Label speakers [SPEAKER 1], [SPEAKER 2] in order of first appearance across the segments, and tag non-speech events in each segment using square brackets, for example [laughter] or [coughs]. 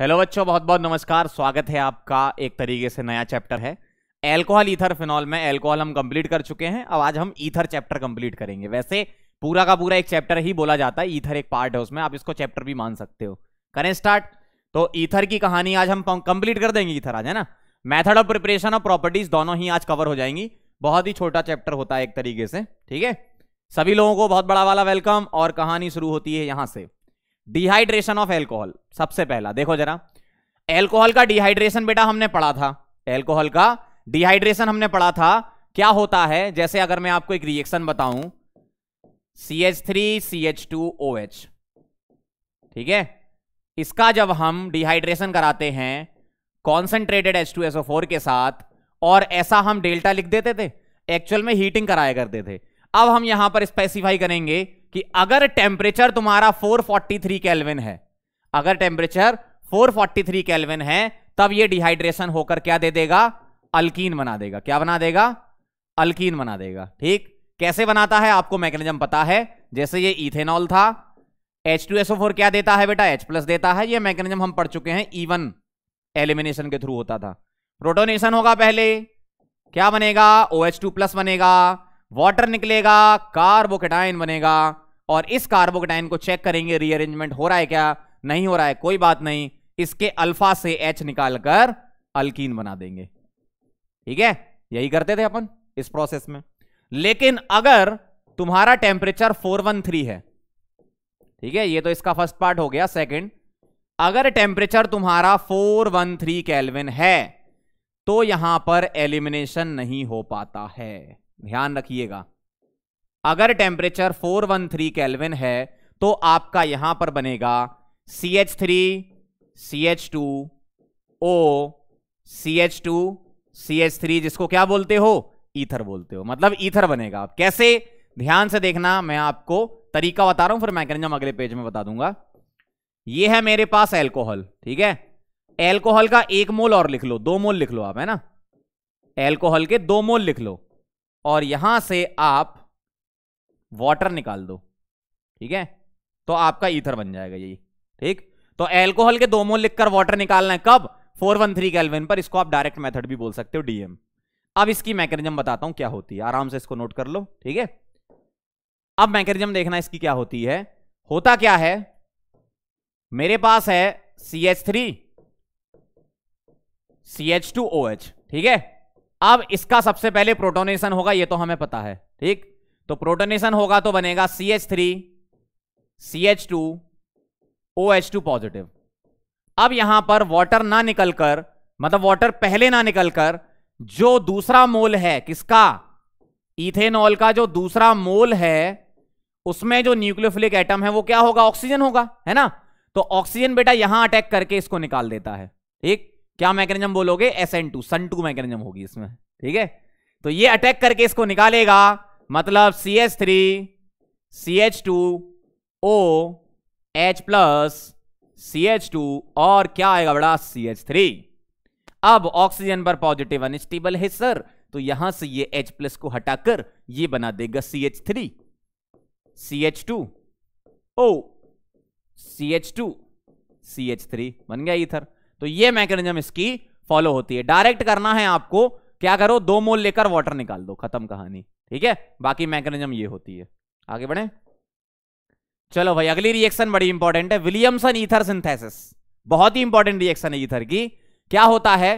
[SPEAKER 1] Hello बच्चों बहुत बहुत नमस्कार स्वागत है आपका एक तरीके से नया चैप्टर है एल्कोहल ईथर फिनॉल में एल्कोहल हम कंप्लीट कर चुके हैं अब आज हम ईथर चैप्टर कंप्लीट करेंगे वैसे पूरा का पूरा एक चैप्टर ही बोला जाता है ईथर एक पार्ट है उसमें आप इसको चैप्टर भी मान सकते हो करें स्टार्ट तो ईथर की कहानी आज हम कंप्लीट कर देंगे ईथर आज है ना मैथड ऑफ प्रिपरेशन और प्रॉपर्टीज दोनों ही आज कवर हो जाएंगी बहुत ही छोटा चैप्टर होता है एक तरीके से ठीक है सभी लोगों को बहुत बड़ा वाला वेलकम और कहानी शुरू होती है यहां से डिहाइड्रेशन ऑफ एल्कोहल सबसे पहला देखो जरा एल्कोहल का डिहाइड्रेशन बेटा हमने पढ़ा था एल्कोहल का डिहाइड्रेशन हमने पढ़ा था क्या होता है जैसे अगर मैं आपको एक रिएक्शन बताऊं C H three C H two O H ठीक है इसका जब हम डिहाइड्रेशन कराते हैं concentrated H two SO four के साथ और ऐसा हम डेल्टा लिख देते थे एक्चुअल में हीटिंग कराया करते थे अब हम यहां पर स्पेसिफाई करेंगे कि अगर टेम्परेचर तुम्हारा 443 केल्विन है अगर टेम्परेचर 443 केल्विन है तब ये डिहाइड्रेशन होकर क्या दे देगा अल्कीन बना देगा क्या बना देगा अल्कीन बना देगा ठीक कैसे बनाता है आपको मैकेनिज्म पता है जैसे ये इथेनॉल था H2SO4 क्या देता है बेटा H प्लस देता है ये मैकेनिज्म हम पढ़ चुके हैं इवन एलिमिनेशन के थ्रू होता था प्रोटोनेशन होगा पहले क्या बनेगा OH2 प्लस बनेगा वाटर निकलेगा कार्बोकेटाइन बनेगा और इस कार्बोकटाइन को चेक करेंगे रीअरेंजमेंट हो रहा है क्या नहीं हो रहा है कोई बात नहीं इसके अल्फा से एच निकालकर अल्कीन बना देंगे ठीक है यही करते थे अपन इस प्रोसेस में लेकिन अगर तुम्हारा टेम्परेचर 413 है ठीक है ये तो इसका फर्स्ट पार्ट हो गया सेकंड अगर टेम्परेचर तुम्हारा 413 वन केल्विन है तो यहां पर एलिमिनेशन नहीं हो पाता है ध्यान रखिएगा अगर टेम्परेचर 413 केल्विन है तो आपका यहां पर बनेगा C H three C H two O C H two C H three जिसको क्या बोलते हो ईथर बोलते हो मतलब ईथर बनेगा आप कैसे ध्यान से देखना मैं आपको तरीका बता रहा हूं फिर मैकेनिज्म अगले पेज में बता दूंगा ये है मेरे पास एल्कोहल ठीक है एल्कोहल का एक मोल और लिख लो दो मोल लिख लो आप है ना एल्कोहल के दो मोल लिख लो और यहां से आप वाटर निकाल दो ठीक है तो आपका ईथर बन जाएगा यही ठीक तो एल्कोहल के दो मोल लिखकर वाटर निकालना है कब 413 वन थ्री कैलविन पर इसको आप डायरेक्ट मेथड भी बोल सकते हो डीएम अब इसकी मैकेनिज्म बताता हूं क्या होती है आराम से इसको नोट कर लो ठीक है अब मैकेनिज्म देखना इसकी क्या होती है होता क्या है मेरे पास है C H three C H two O H ठीक है अब इसका सबसे पहले प्रोटोनेशन होगा ये तो हमें पता है ठीक तो प्रोटोनेशन होगा तो बनेगा C H three C H two O H two positive अब यहां पर वाटर ना निकलकर मतलब वाटर पहले ना निकलकर जो दूसरा मोल है किसका इथेनॉल का जो दूसरा मोल है उसमें जो न्यूक्लियोफिलिक एटम है वो क्या होगा ऑक्सीजन होगा है ना तो ऑक्सीजन बेटा यहां अटैक करके इसको निकाल देता है ठीक क्या मैकेनिज्म बोलोगे S N two SN two mechanism होगी इसमें ठीक है तो ये अटैक करके इसको निकालेगा मतलब C H three C H two O H plus C H two और क्या आएगा बड़ा सी एच थ्री अब ऑक्सीजन पर पॉजिटिव अनस्टेबल है सर तो यहां से ये H प्लस को हटाकर ये बना देगा C H three C H two O C H two C H three बन गया इथर तो ये मैकेनिज्म इसकी फॉलो होती है डायरेक्ट करना है आपको क्या करो दो मोल लेकर वाटर निकाल दो खत्म कहानी ठीक है बाकी मैकेनिज्म ये होती है आगे बढ़े चलो भाई अगली रिएक्शन बड़ी इंपॉर्टेंट है विलियमसन ईथर सिंथेसिस बहुत ही इंपॉर्टेंट रिएक्शन है ईथर की क्या होता है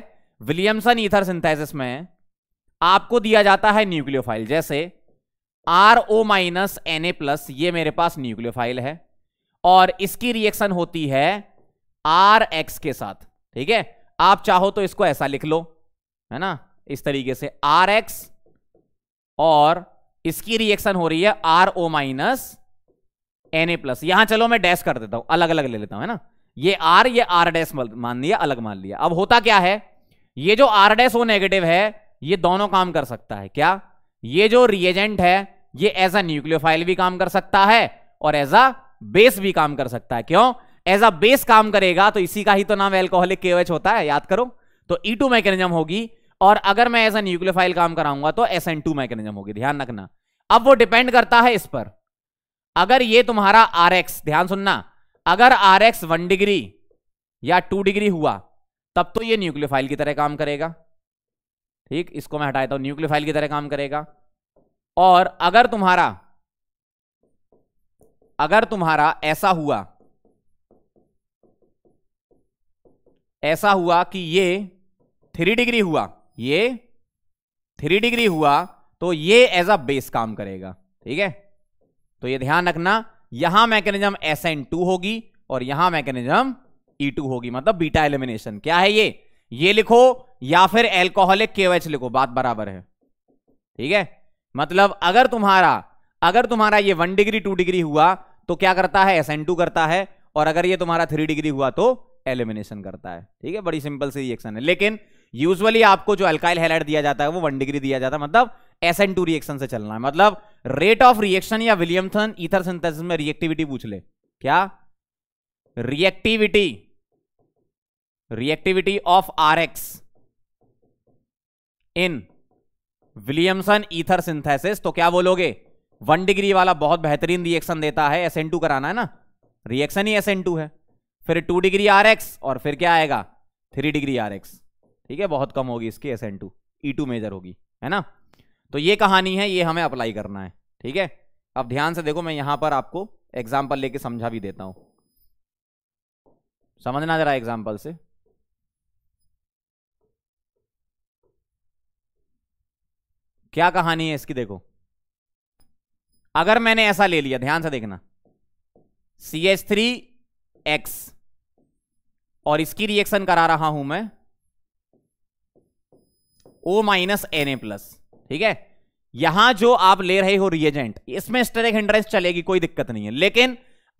[SPEAKER 1] विलियमसन ईथर सिंथेसिस में आपको दिया जाता है न्यूक्लियोफाइल जैसे R O minus N A plus ये मेरे पास न्यूक्लियोफाइल है और इसकी रिएक्शन होती है आर एक्स के साथ ठीक है आप चाहो तो इसको ऐसा लिख लो है ना इस तरीके से आर एक्स और इसकी रिएक्शन हो रही है R O minus N A plus यहां चलो मैं डैश कर देता हूं अलग अलग ले लेता हूं है ना ये आर ये आर डैश मान लिया अलग मान लिया अब होता क्या है ये जो आर डैश वो नेगेटिव है ये दोनों काम कर सकता है क्या ये जो रिएजेंट है ये एज अ न्यूक्लियोफाइल भी काम कर सकता है और एज अ बेस भी काम कर सकता है क्यों एज अ बेस काम करेगा तो इसी का ही तो नाम एल्कोहलिक के होता है याद करो तो ई टू मैकेनिज्म होगी और अगर मैं एज ए न्यूक्लियोफाइल काम कराऊंगा तो एस एन टू मैकेनिज्म होगी ध्यान रखना अब वो डिपेंड करता है इस पर अगर ये तुम्हारा आर एक्स ध्यान सुनना अगर आर एक्स वन डिग्री या टू डिग्री हुआ तब तो ये न्यूक्लियोफाइल की तरह काम करेगा ठीक इसको मैं हटाया था हूं न्यूक्लियोफाइल की तरह काम करेगा और अगर तुम्हारा अगर तुम्हारा ऐसा हुआ ऐसा हुआ कि ये थ्री डिग्री हुआ ये थ्री डिग्री हुआ तो ये एज अ बेस काम करेगा ठीक है तो ये ध्यान रखना यहां मैकेनिज्म एस एन टू होगी और यहां मैकेनिज्म ई टू होगी मतलब बीटा एलिमिनेशन क्या है ये ये लिखो या फिर एल्कोहलिक एच लिखो बात बराबर है ठीक है मतलब अगर तुम्हारा अगर तुम्हारा ये वन डिग्री टू डिग्री हुआ तो क्या करता है एस एन टू करता है और अगर ये तुम्हारा थ्री डिग्री हुआ तो एलिमिनेशन करता है ठीक है बड़ी सिंपल सी रिएक्शन है लेकिन यूजली आपको जो अल्काइल हेलाइट दिया जाता है वो वन डिग्री दिया जाता है मतलब एस एन टू रिएक्शन से चलना है मतलब रेट ऑफ रिएक्शन या विलियमथन ईथर सिंथेसिस में रिएक्टिविटी पूछ ले क्या reactivity reactivity of R X in Williamson ether synthesis तो क्या बोलोगे वन डिग्री वाला बहुत बेहतरीन रिएक्शन देता है एस एन टू कराना है ना रिएक्शन ही एस एन टू है फिर टू डिग्री आर एक्स और फिर क्या आएगा थ्री डिग्री आर एक्स ठीक है बहुत कम होगी इसकी S N two E two major होगी है ना तो ये कहानी है ये हमें अप्लाई करना है ठीक है अब ध्यान से देखो मैं यहां पर आपको एग्जाम्पल लेके समझा भी देता हूं समझना जरा एग्जाम्पल से क्या कहानी है इसकी देखो अगर मैंने ऐसा ले लिया ध्यान से देखना सी एच थ्री एक्स और इसकी रिएक्शन करा रहा हूं मैं O minus N A plus ठीक है यहां जो आप ले रहे हो रिएजेंट इसमें स्टेरिक हिंड्रेंस चलेगी कोई दिक्कत नहीं है लेकिन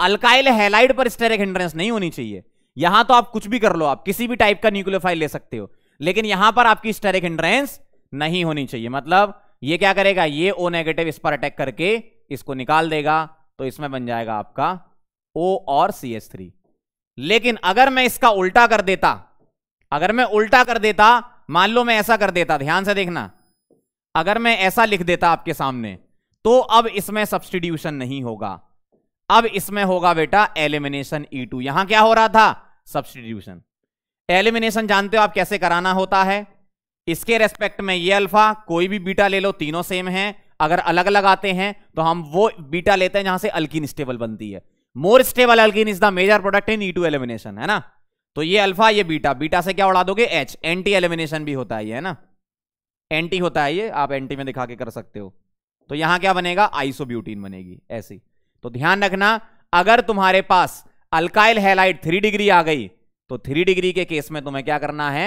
[SPEAKER 1] अल्काइल हेलाइड पर स्टेरिक हिंड्रेंस नहीं होनी चाहिए यहां तो आप कुछ भी कर लो आप किसी भी टाइप का न्यूक्लियोफाइल ले सकते हो लेकिन यहां पर आपकी स्टेरिक हिंड्रेंस नहीं होनी चाहिए मतलब ये क्या करेगा ये ओ नेगेटिव इस पर अटैक करके इसको निकाल देगा तो इसमें बन जाएगा आपका ओ और सी एस थ्री लेकिन अगर मैं इसका उल्टा कर देता अगर मैं उल्टा कर देता मान लो मैं ऐसा कर देता ध्यान से देखना अगर मैं ऐसा लिख देता आपके सामने तो अब इसमें सब्सटीट्यूशन नहीं होगा अब इसमें होगा बेटा एलिमिनेशन ई टू यहां क्या हो रहा था सब्सटीट्यूशन एलिमिनेशन जानते हो आप कैसे कराना होता है इसके रेस्पेक्ट में ये अल्फा कोई भी बीटा ले लो तीनों सेम है अगर अलग अलग आते हैं तो हम वो बीटा लेते हैं जहां से अल्किन स्टेबल बनती है more stable alkene is the major product in E two elimination है ना तो ये अल्फा ये बीटा बीटा से क्या उड़ा दोगे एच एंटी एलिमिनेशन भी होता है ये है ना एंटी होता है ये आप एंटी में दिखा के कर सकते हो तो यहां क्या बनेगा आइसोब्यूटीन बनेगी ऐसी तो ध्यान रखना अगर तुम्हारे पास अल्काइल हेलाइट थ्री डिग्री आ गई तो थ्री डिग्री के केस में तुम्हें क्या करना है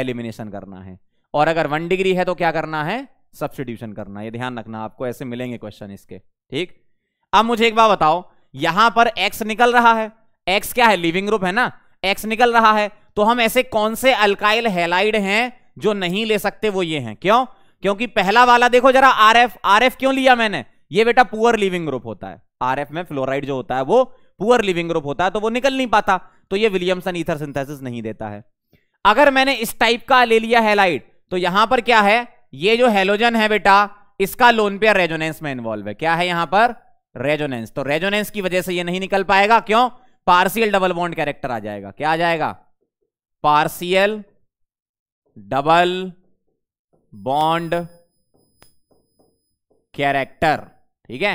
[SPEAKER 1] एलिमिनेशन करना है और अगर वन डिग्री है तो क्या करना है सब्सटीट्यूशन करना ये ध्यान रखना आपको ऐसे मिलेंगे क्वेश्चन इसके ठीक अब मुझे एक बार बताओ यहां पर एक्स निकल रहा है एक्स क्या है लिविंग ग्रुप है ना एक्स निकल रहा है तो हम ऐसे कौन से अल्काइल हेलाइड हैं जो नहीं ले सकते वो ये हैं क्यों क्योंकि पहला वाला देखो जरा आर एफ आर एफ क्यों लिया मैंने ये बेटा पुअर लिविंग ग्रुप होता है आर एफ में फ्लोराइड जो होता है वो पुअर लिविंग ग्रुप होता है तो वो निकल नहीं पाता तो ये विलियमसन ईथर सिंथेसिस नहीं देता है अगर मैंने इस टाइप का ले लिया हेलाइड तो यहां पर क्या है ये जो हेलोजन है बेटा इसका लोन पेयर रेजोनेंस में इन्वॉल्व है क्या है यहां पर रेजोनेंस तो रेजोनेंस की वजह से ये नहीं निकल पाएगा क्यों पार्सियल डबल बॉन्ड कैरेक्टर आ जाएगा क्या आ जाएगा पार्सियल डबल बॉन्ड कैरेक्टर ठीक है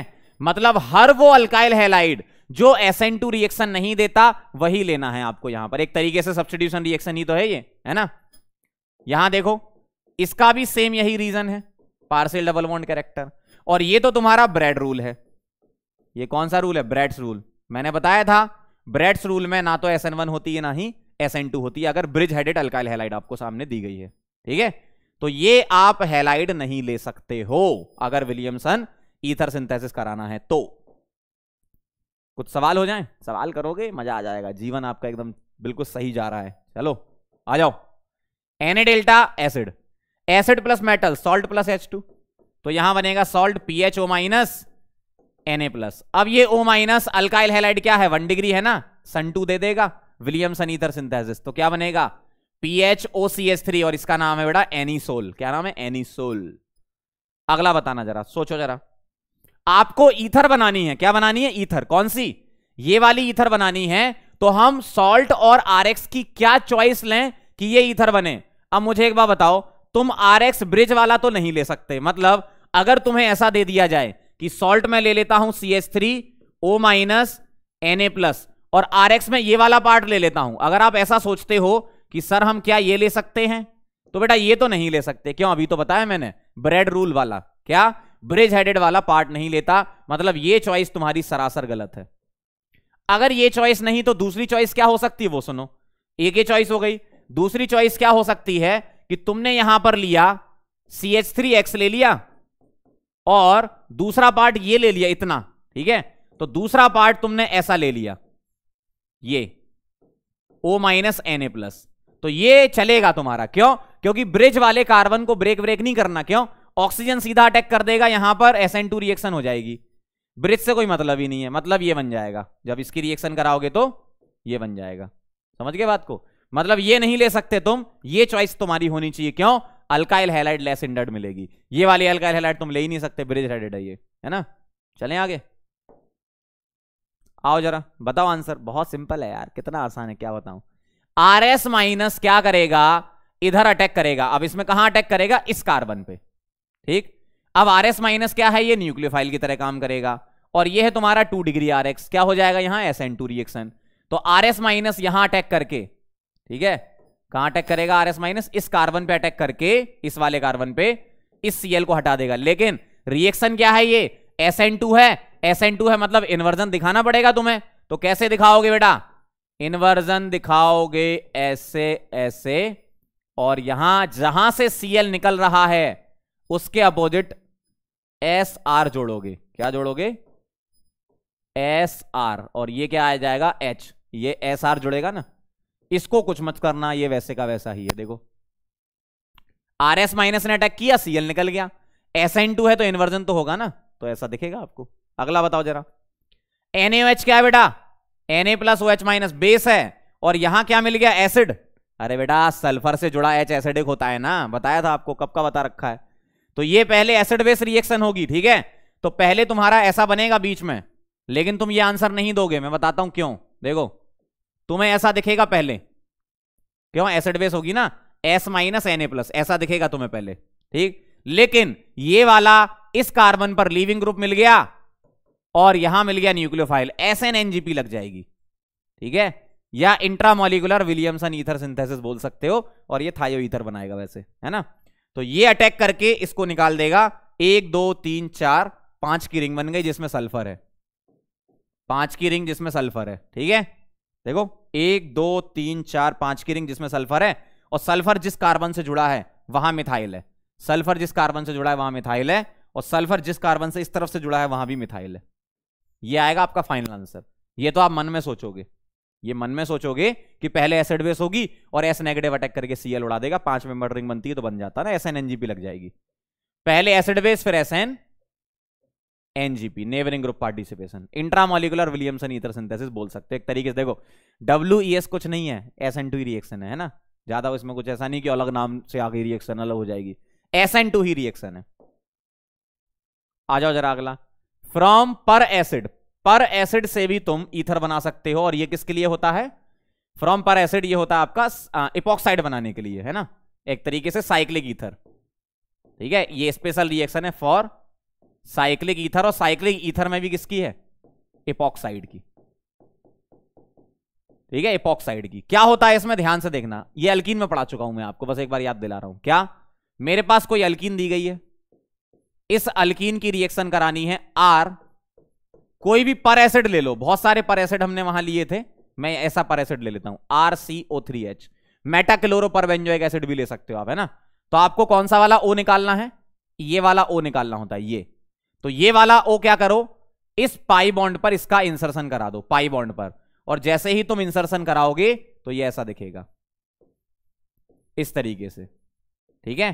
[SPEAKER 1] मतलब हर वो अल्काइल हेलाइड जो टू रिएक्शन नहीं देता वही लेना है आपको यहां पर एक तरीके से सब्सटीट्यूशन रिएक्शन ही तो है ये है ना यहां देखो इसका भी सेम यही रीजन है पार्सियल डबल बॉन्ड कैरेक्टर और ये तो तुम्हारा ब्रेड रूल है ये कौन सा रूल है ब्रेड्स रूल मैंने बताया था ब्रेड्स रूल में ना तो एस एन वन होती है ना ही एस एन टू होती है अगर ब्रिज हेडेड अल्काइल हेलाइड आपको सामने दी गई है ठीक है तो ये आप हेलाइड नहीं ले सकते हो अगर विलियमसन ईथर सिंथेसिस कराना है तो कुछ सवाल हो जाए सवाल करोगे मजा आ जाएगा जीवन आपका एकदम बिल्कुल सही जा रहा है चलो आ जाओ N delta acid acid plus metal salt plus H two तो यहां बनेगा salt PHO minus Na plus अब ये ओ माइनस अल्काइल हेलाइड क्या है वन डिग्री है ना सन टू दे देगा विलियमसन ईथर सिंथेसिस तो क्या बनेगा थ्री और इसका नाम है बेटा एनीसोल क्या नाम है एनीसोल अगला बताना जरा सोचो जरा आपको ईथर बनानी है क्या बनानी है ईथर कौन सी ये वाली ईथर बनानी है तो हम सॉल्ट और आरएक्स की क्या चॉइस लें कि ये ईथर बने अब मुझे एक बार बताओ तुम आरएक्स ब्रिज वाला तो नहीं ले सकते मतलब अगर तुम्हें ऐसा दे दिया जाए कि सॉल्ट में ले लेता हूं C H three O minus N A plus और आर एक्स में ये वाला पार्ट ले लेता हूं अगर आप ऐसा सोचते हो कि सर हम क्या ये ले सकते हैं तो बेटा ये तो नहीं ले सकते क्यों अभी तो बताया मैंने ब्रेड रूल वाला क्या ब्रिज हेडेड वाला पार्ट नहीं लेता मतलब ये चॉइस तुम्हारी सरासर गलत है अगर ये चॉइस नहीं तो दूसरी चॉइस क्या हो सकती है वो सुनो एक ही चॉइस हो गई दूसरी चॉइस क्या हो सकती है कि तुमने यहां पर लिया सी एच थ्री एक्स ले लिया और दूसरा पार्ट ये ले लिया इतना ठीक है तो दूसरा पार्ट तुमने ऐसा ले लिया ये O minus N A plus तो ये चलेगा तुम्हारा क्यों क्योंकि ब्रिज वाले कार्बन को ब्रेक ब्रेक नहीं करना क्यों ऑक्सीजन सीधा अटैक कर देगा यहां पर एस एन टू रिएक्शन हो जाएगी ब्रिज से कोई मतलब ही नहीं है मतलब ये बन जाएगा जब इसकी रिएक्शन कराओगे तो ये बन जाएगा समझ गए बात को मतलब ये नहीं ले सकते तुम ये चॉइस तुम्हारी होनी चाहिए क्यों अल्काइल हेलाइट लेस इंडर्ड मिलेगी ये वाली अल्काइल हेलाइट तुम ले ही नहीं सकते ब्रिज हेडेड है ये है ना चलें आगे आओ जरा बताओ आंसर बहुत सिंपल है यार कितना आसान है क्या बताऊं आर माइनस क्या करेगा इधर अटैक करेगा अब इसमें कहां अटैक करेगा इस कार्बन पे ठीक अब आर माइनस क्या है ये न्यूक्लियोफाइल की तरह काम करेगा और ये है तुम्हारा टू डिग्री आर क्या हो जाएगा यहां एस एन टू रिएक्शन तो आर माइनस यहां अटैक करके ठीक है कहां अटैक करेगा आर एस माइनस इस कार्बन पे अटैक करके इस वाले कार्बन पे इस सीएल को हटा देगा लेकिन रिएक्शन क्या है ये एस है एस है मतलब इन्वर्जन दिखाना पड़ेगा तुम्हें तो कैसे दिखाओगे बेटा इन्वर्जन दिखाओगे ऐसे ऐसे और यहां जहां से सीएल निकल रहा है उसके अपोजिट एस आर जोड़ोगे क्या जोड़ोगे एस आर और ये क्या आ जाएगा एच ये एस आर जुड़ेगा ना इसको कुछ मत करना ये वैसे का वैसा ही है देखो आर एस माइनस ने अटैक किया सीएल निकल गया एस एन टू है तो इन्वर्जन तो होगा ना तो ऐसा दिखेगा आपको अगला बताओ जरा एन एच क्या बेटा N A plus O H minus base है और यहां क्या मिल गया एसिड अरे बेटा सल्फर से जुड़ा एच एसिडिक होता है ना बताया था आपको कब का बता रखा है तो ये पहले एसिड बेस रिएक्शन होगी ठीक है तो पहले तुम्हारा ऐसा बनेगा बीच में लेकिन तुम ये आंसर नहीं दोगे मैं बताता हूं क्यों देखो तुम्हें ऐसा दिखेगा पहले क्यों एसिड बेस होगी ना S minus N A plus ऐसा दिखेगा तुम्हें पहले ठीक लेकिन ये वाला इस कार्बन पर लीविंग ग्रुप मिल गया और यहां मिल गया न्यूक्लियोफाइल एस एन एनजीपी लग जाएगी ठीक है या इंट्रामोलिकुलर विलियमसन ईथर सिंथेसिस बोल सकते हो और ये थायो ईथर बनाएगा वैसे है ना तो ये अटैक करके इसको निकाल देगा एक दो तीन चार पांच की रिंग बन गई जिसमें सल्फर है पांच की रिंग जिसमें सल्फर है ठीक है देखो एक दो तीन चार पांच की रिंग जिसमें सल्फर है और सल्फर जिस कार्बन से जुड़ा है वहां मिथाइल है सल्फर जिस कार्बन से जुड़ा है वहां मिथाइल है और सल्फर जिस कार्बन से इस तरफ से जुड़ा है वहां भी मिथाइल है ये आएगा आपका फाइनल आंसर ये तो आप मन में सोचोगे ये मन में सोचोगे कि पहले एसिड बेस होगी और एस नेगेटिव अटैक करके सीएल उड़ा देगा पांच मेंबर रिंग बनती है तो बन जाता ना एस एन एनजीपी लग जाएगी पहले एसिड बेस फिर S N NGP neighbouring group participation intramolecular Williamson ether synthesis बोल सकते हैं एक तरीके से देखो डब्ल्यू e कुछ नहीं है एस एन टू ही रिएक्शन है, ना ज्यादा इसमें कुछ ऐसा नहीं कि अलग नाम से आगे रिएक्शन अलग हो जाएगी एस एन टू ही रिएक्शन है आ जाओ जरा अगला फ्रॉम पर एसिड पर एसिड से भी तुम ईथर बना सकते हो और ये किसके लिए होता है फ्रॉम पर एसिड ये होता है आपका इपोक्साइड बनाने के लिए है ना एक तरीके से साइक्लिक ईथर ठीक है ये स्पेशल रिएक्शन है फॉर साइक्लिक ईथर और साइक्लिक ईथर में भी किसकी है एपॉक्साइड की ठीक है एपॉक्साइड की क्या होता है इसमें ध्यान से देखना ये अल्किन में पढ़ा चुका हूं मैं आपको बस एक बार याद दिला रहा हूं क्या मेरे पास कोई अल्किन दी गई है इस अल्किन की रिएक्शन करानी है आर कोई भी पर एसिड ले लो बहुत सारे पर एसिड हमने वहां लिए थे मैं ऐसा पर एसिड ले लेता हूं R C O three H metachloro peracid भी ले सकते हो आप है ना तो आपको कौन सा वाला ओ निकालना है ये वाला ओ निकालना होता है ये तो ये वाला ओ क्या करो इस पाई बॉन्ड पर इसका इंसर्शन करा दो पाई बॉन्ड पर और जैसे ही तुम इंसर्शन कराओगे तो ये ऐसा दिखेगा इस तरीके से ठीक है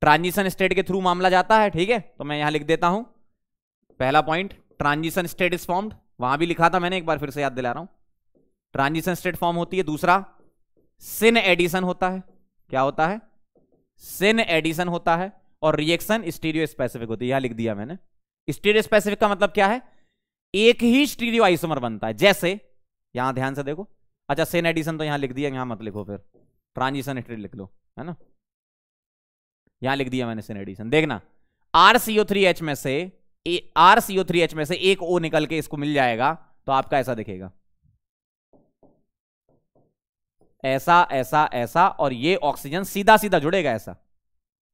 [SPEAKER 1] ट्रांजिशन स्टेट के थ्रू मामला जाता है ठीक है तो मैं यहां लिख देता हूं पहला point transition state is formed वहां भी लिखा था मैंने एक बार फिर से याद दिला रहा हूं ट्रांजिशन स्टेट फॉर्म होती है दूसरा सिन एडिशन होता है क्या होता है सिन एडिशन होता है और रिएक्शन स्टीरियो स्पेसिफिक होती है यहां लिख दिया मैंने स्टीरियो स्पेसिफिक का मतलब क्या है एक ही स्टीरियो आइसोमर बनता है जैसे यहां ध्यान से देखो अच्छा सेन एडिशन तो यहां लिख दिया यहां मत लिखो फिर ट्रांजिशन हिस्ट्री लिख लो है ना यहां लिख दिया मैंने सेन एडिशन देखना आर सीओ थ्री एच में से आर सीओ थ्री एच में से एक ओ निकल के इसको मिल जाएगा तो आपका ऐसा दिखेगा ऐसा ऐसा ऐसा और ये ऑक्सीजन सीधा सीधा जुड़ेगा ऐसा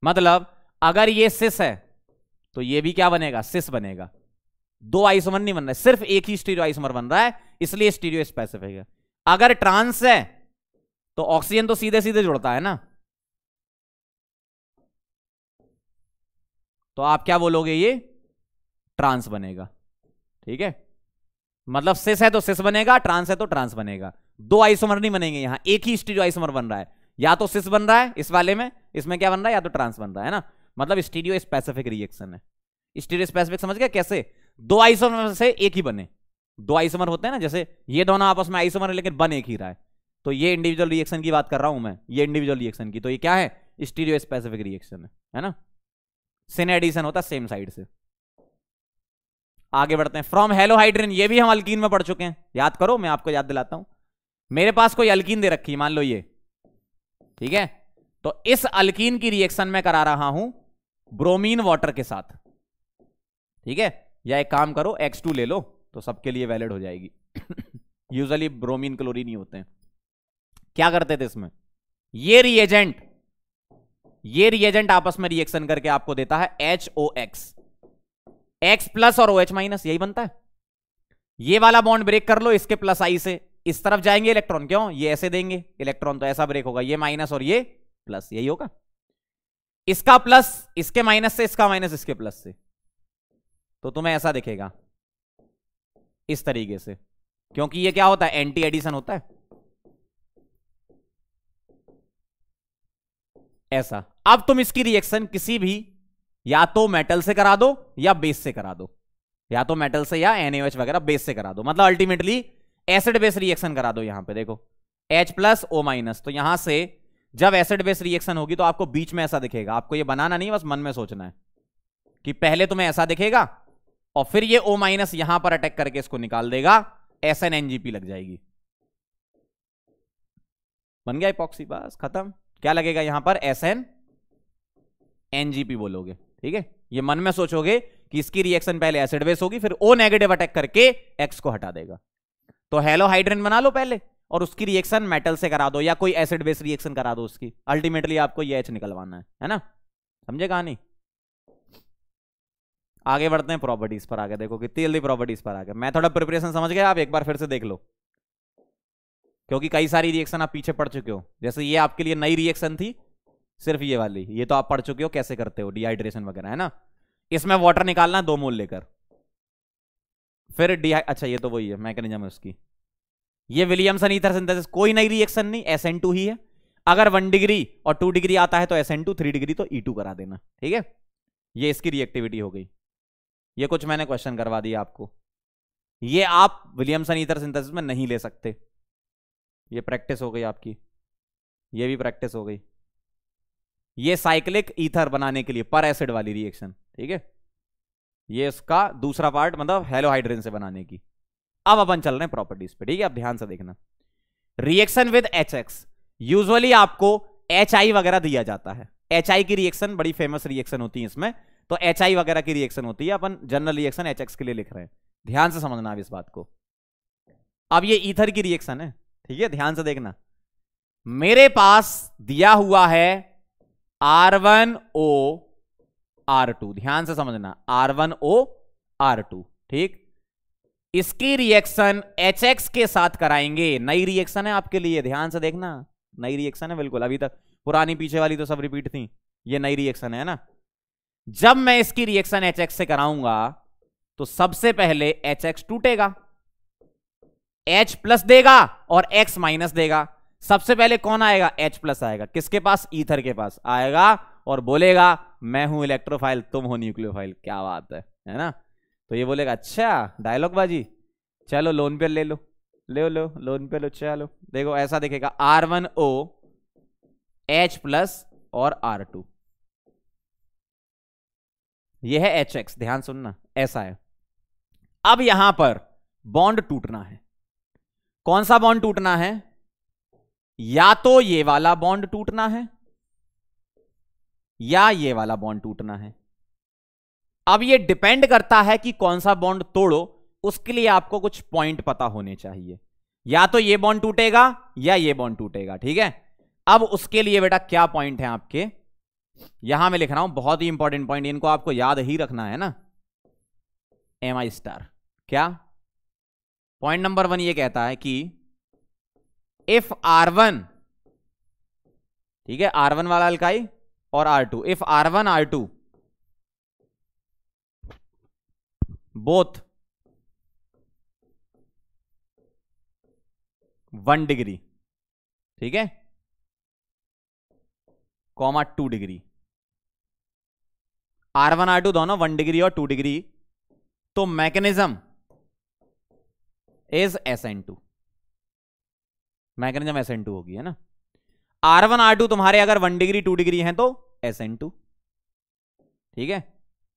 [SPEAKER 1] मतलब अगर ये सिस है तो ये भी क्या बनेगा सिस बनेगा दो आइसोमर नहीं बन रहा है सिर्फ एक ही स्टीरियो आइसोमर बन रहा है इसलिए स्टीरियो स्पेसिफिक है अगर ट्रांस है तो ऑक्सीजन तो सीधे सीधे जुड़ता है ना तो आप क्या बोलोगे ये ट्रांस बनेगा ठीक है मतलब सिस है तो सिस बनेगा ट्रांस है तो ट्रांस बनेगा दो आइसोमर नहीं बनेंगे यहां एक ही स्टीरियो आइसोमर बन रहा है या तो सिस बन रहा है इस वाले में इसमें क्या बन रहा है या तो ट्रांस बन रहा है ना मतलब स्टीरियो स्पेसिफिक रिएक्शन है स्टीरियो स्पेसिफिक समझ गया कैसे दो आइसोमर से एक ही बने दो आइसोमर होते हैं ना जैसे ये दोनों आपस में आइसोमर है लेकिन बन एक ही रहा है तो ये इंडिविजुअल रिएक्शन की बात कर रहा हूं मैं ये इंडिविजुअल रिएक्शन की तो ये क्या है स्टीरियो स्पेसिफिक रिएक्शन है है ना सिन एडिशन होता सेम साइड से आगे बढ़ते हैं फ्रॉम हेलो हाइड्रोजन ये भी हम अल्किन में पढ़ चुके हैं याद करो मैं आपको याद दिलाता हूं मेरे पास कोई अल्किन दे रखी मान लो ये ठीक है तो इस अल्किन की रिएक्शन में करा रहा हूं ब्रोमीन वाटर के साथ ठीक है या एक काम करो X2 ले लो तो सबके लिए वैलिड हो जाएगी यूजली [coughs] ब्रोमीन क्लोरीन ही होते हैं क्या करते थे इसमें ये रिएजेंट ये रिएजेंट आपस में रिएक्शन करके आपको देता है H O X X plus और ओ एच माइनस यही बनता है ये वाला बॉन्ड ब्रेक कर लो इसके प्लस आई से इस तरफ जाएंगे इलेक्ट्रॉन क्यों ये ऐसे देंगे इलेक्ट्रॉन तो ऐसा ब्रेक होगा ये माइनस और ये प्लस यही होगा इसका प्लस इसके माइनस से इसका माइनस इसके प्लस से तो तुम्हें ऐसा दिखेगा इस तरीके से क्योंकि ये क्या होता है एंटी एडिशन होता है ऐसा अब तुम इसकी रिएक्शन किसी भी या तो मेटल से करा दो या बेस से करा दो या तो मेटल से या एनएच वगैरह बेस से करा दो मतलब अल्टीमेटली एसिड बेस रिएक्शन करा दो यहां पे देखो H प्लस ओ माइनस तो यहां से जब एसिड बेस रिएक्शन होगी तो आपको बीच में ऐसा दिखेगा आपको ये बनाना नहीं बस मन में सोचना है कि पहले तुम्हें ऐसा दिखेगा और फिर ये ओ माइनस यहां पर अटैक करके इसको निकाल देगा एस एन एनजीपी लग जाएगी बन गया इपॉक्सी बस खत्म क्या लगेगा यहां पर एस एन एनजीपी बोलोगे ठीक है ये मन में सोचोगे कि इसकी रिएक्शन पहले एसिड बेस होगी फिर ओ नेगेटिव अटैक करके एक्स को हटा देगा तो हेलो हाइड्रन बना लो पहले और उसकी रिएक्शन मेटल से करा दो या कोई एसिड बेस रिएक्शन करा दो उसकी अल्टीमेटली आपको ये एच निकलवाना है है ना समझे कहानी आगे बढ़ते हैं प्रॉपर्टीज पर आगे देखो कितनी जल्दी प्रॉपर्टीज पर आगे मैं थोड़ा प्रिपरेशन समझ गया आप एक बार फिर से देख लो क्योंकि कई सारी रिएक्शन आप पीछे पड़ चुके हो जैसे ये आपके लिए नई रिएक्शन थी सिर्फ ये वाली ये तो आप पढ़ चुके हो कैसे करते हो डिहाइड्रेशन वगैरह है ना इसमें वाटर निकालना दो मोल लेकर फिर डी अच्छा ये तो वही है मैकेनिज्म है उसकी ये विलियमसन ईथर सिंथेसिस कोई नई रिएक्शन नहीं एस एन टू ही है अगर वन डिग्री और टू डिग्री आता है तो S N two three degree तो ई e टू करा देना ठीक है ये इसकी रिएक्टिविटी हो गई ये कुछ मैंने क्वेश्चन करवा दिया आपको ये आप विलियमसन ईथर सिंथेसिस में नहीं ले सकते ये प्रैक्टिस हो गई आपकी ये भी प्रैक्टिस हो गई ये साइक्लिक ईथर बनाने के लिए पर एसिड वाली रिएक्शन ठीक है ये इसका दूसरा पार्ट मतलब हेलोहाइड्रिन से बनाने की अब अपन चल रहे हैं प्रॉपर्टीज पे ठीक है आप ध्यान से देखना reaction with H X usually आपको एच आई वगैरह दिया जाता है एच आई की रिएक्शन बड़ी फेमस रिएक्शन होती है इसमें तो एच आई वगैरह की रिएक्शन होती है अपन जनरल रिएक्शन एच एक्स के लिए लिख रहे हैं ध्यान से समझना आप इस बात को अब ये ईथर की रिएक्शन है ठीक है ध्यान से देखना मेरे पास दिया हुआ है R one O R two ध्यान से समझना R one O R two ठीक इसकी रिएक्शन एच एक्स के साथ कराएंगे नई रिएक्शन है आपके लिए ध्यान से देखना नई रिएक्शन है बिल्कुल अभी तक पुरानी पीछे वाली तो सब रिपीट थी ये नई रिएक्शन है ना जब मैं इसकी रिएक्शन एच एक्स से कराऊंगा तो सबसे पहले एच एक्स टूटेगा एच प्लस देगा और एक्स माइनस देगा सबसे पहले कौन आएगा एच प्लस आएगा किसके पास ईथर के पास आएगा और बोलेगा मैं हूं इलेक्ट्रोफाइल तुम हो न्यूक्लियोफाइल क्या बात है है ना तो ये बोलेगा अच्छा डायलॉग बाजी चलो लोन पे ले लो ले लो लोन पे लो चलो देखो ऐसा देखेगा R one O H plus और आर टू यह है एच एक्स ध्यान सुनना ऐसा है अब यहां पर बॉन्ड टूटना है कौन सा बॉन्ड टूटना है या तो ये वाला बॉन्ड टूटना है या ये वाला बॉन्ड टूटना है अब ये डिपेंड करता है कि कौन सा बॉन्ड तोड़ो उसके लिए आपको कुछ पॉइंट पता होने चाहिए या तो ये बॉन्ड टूटेगा या ये बॉन्ड टूटेगा ठीक है अब उसके लिए बेटा क्या पॉइंट है आपके यहां मैं लिख रहा हूं बहुत ही इंपॉर्टेंट पॉइंट इनको आपको याद ही रखना है ना एम आई स्टार क्या पॉइंट नंबर वन ये कहता है कि इफ आर वन ठीक है आर वन वाला अलकाई और R two if R one R two both one degree ठीक है comma two degree R one R two दोनों वन डिग्री और टू डिग्री तो mechanism is S N two mechanism S N two होगी है ना आर वन आर टू तुम्हारे अगर वन डिग्री टू डिग्री है तो एस एन टू ठीक है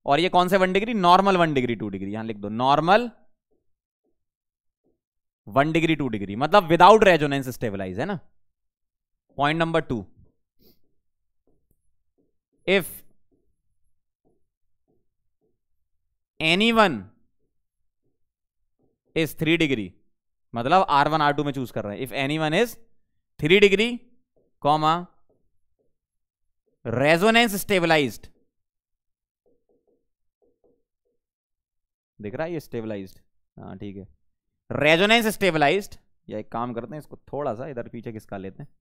[SPEAKER 1] और ये कौन से one degree normal one degree two degree यहां लिख दो normal one degree two degree मतलब विदाउट रेजोनेंस स्टेबलाइज है ना point number two if any one is three degree मतलब आर वन आर टू में चूज कर रहे हैं if any one is three degree comma resonance stabilized दिख रहा है ये स्टेबलाइज्ड हाँ ठीक है रेजोनेंस स्टेबलाइज्ड या एक काम करते हैं इसको थोड़ा सा इधर पीछे किसका लेते हैं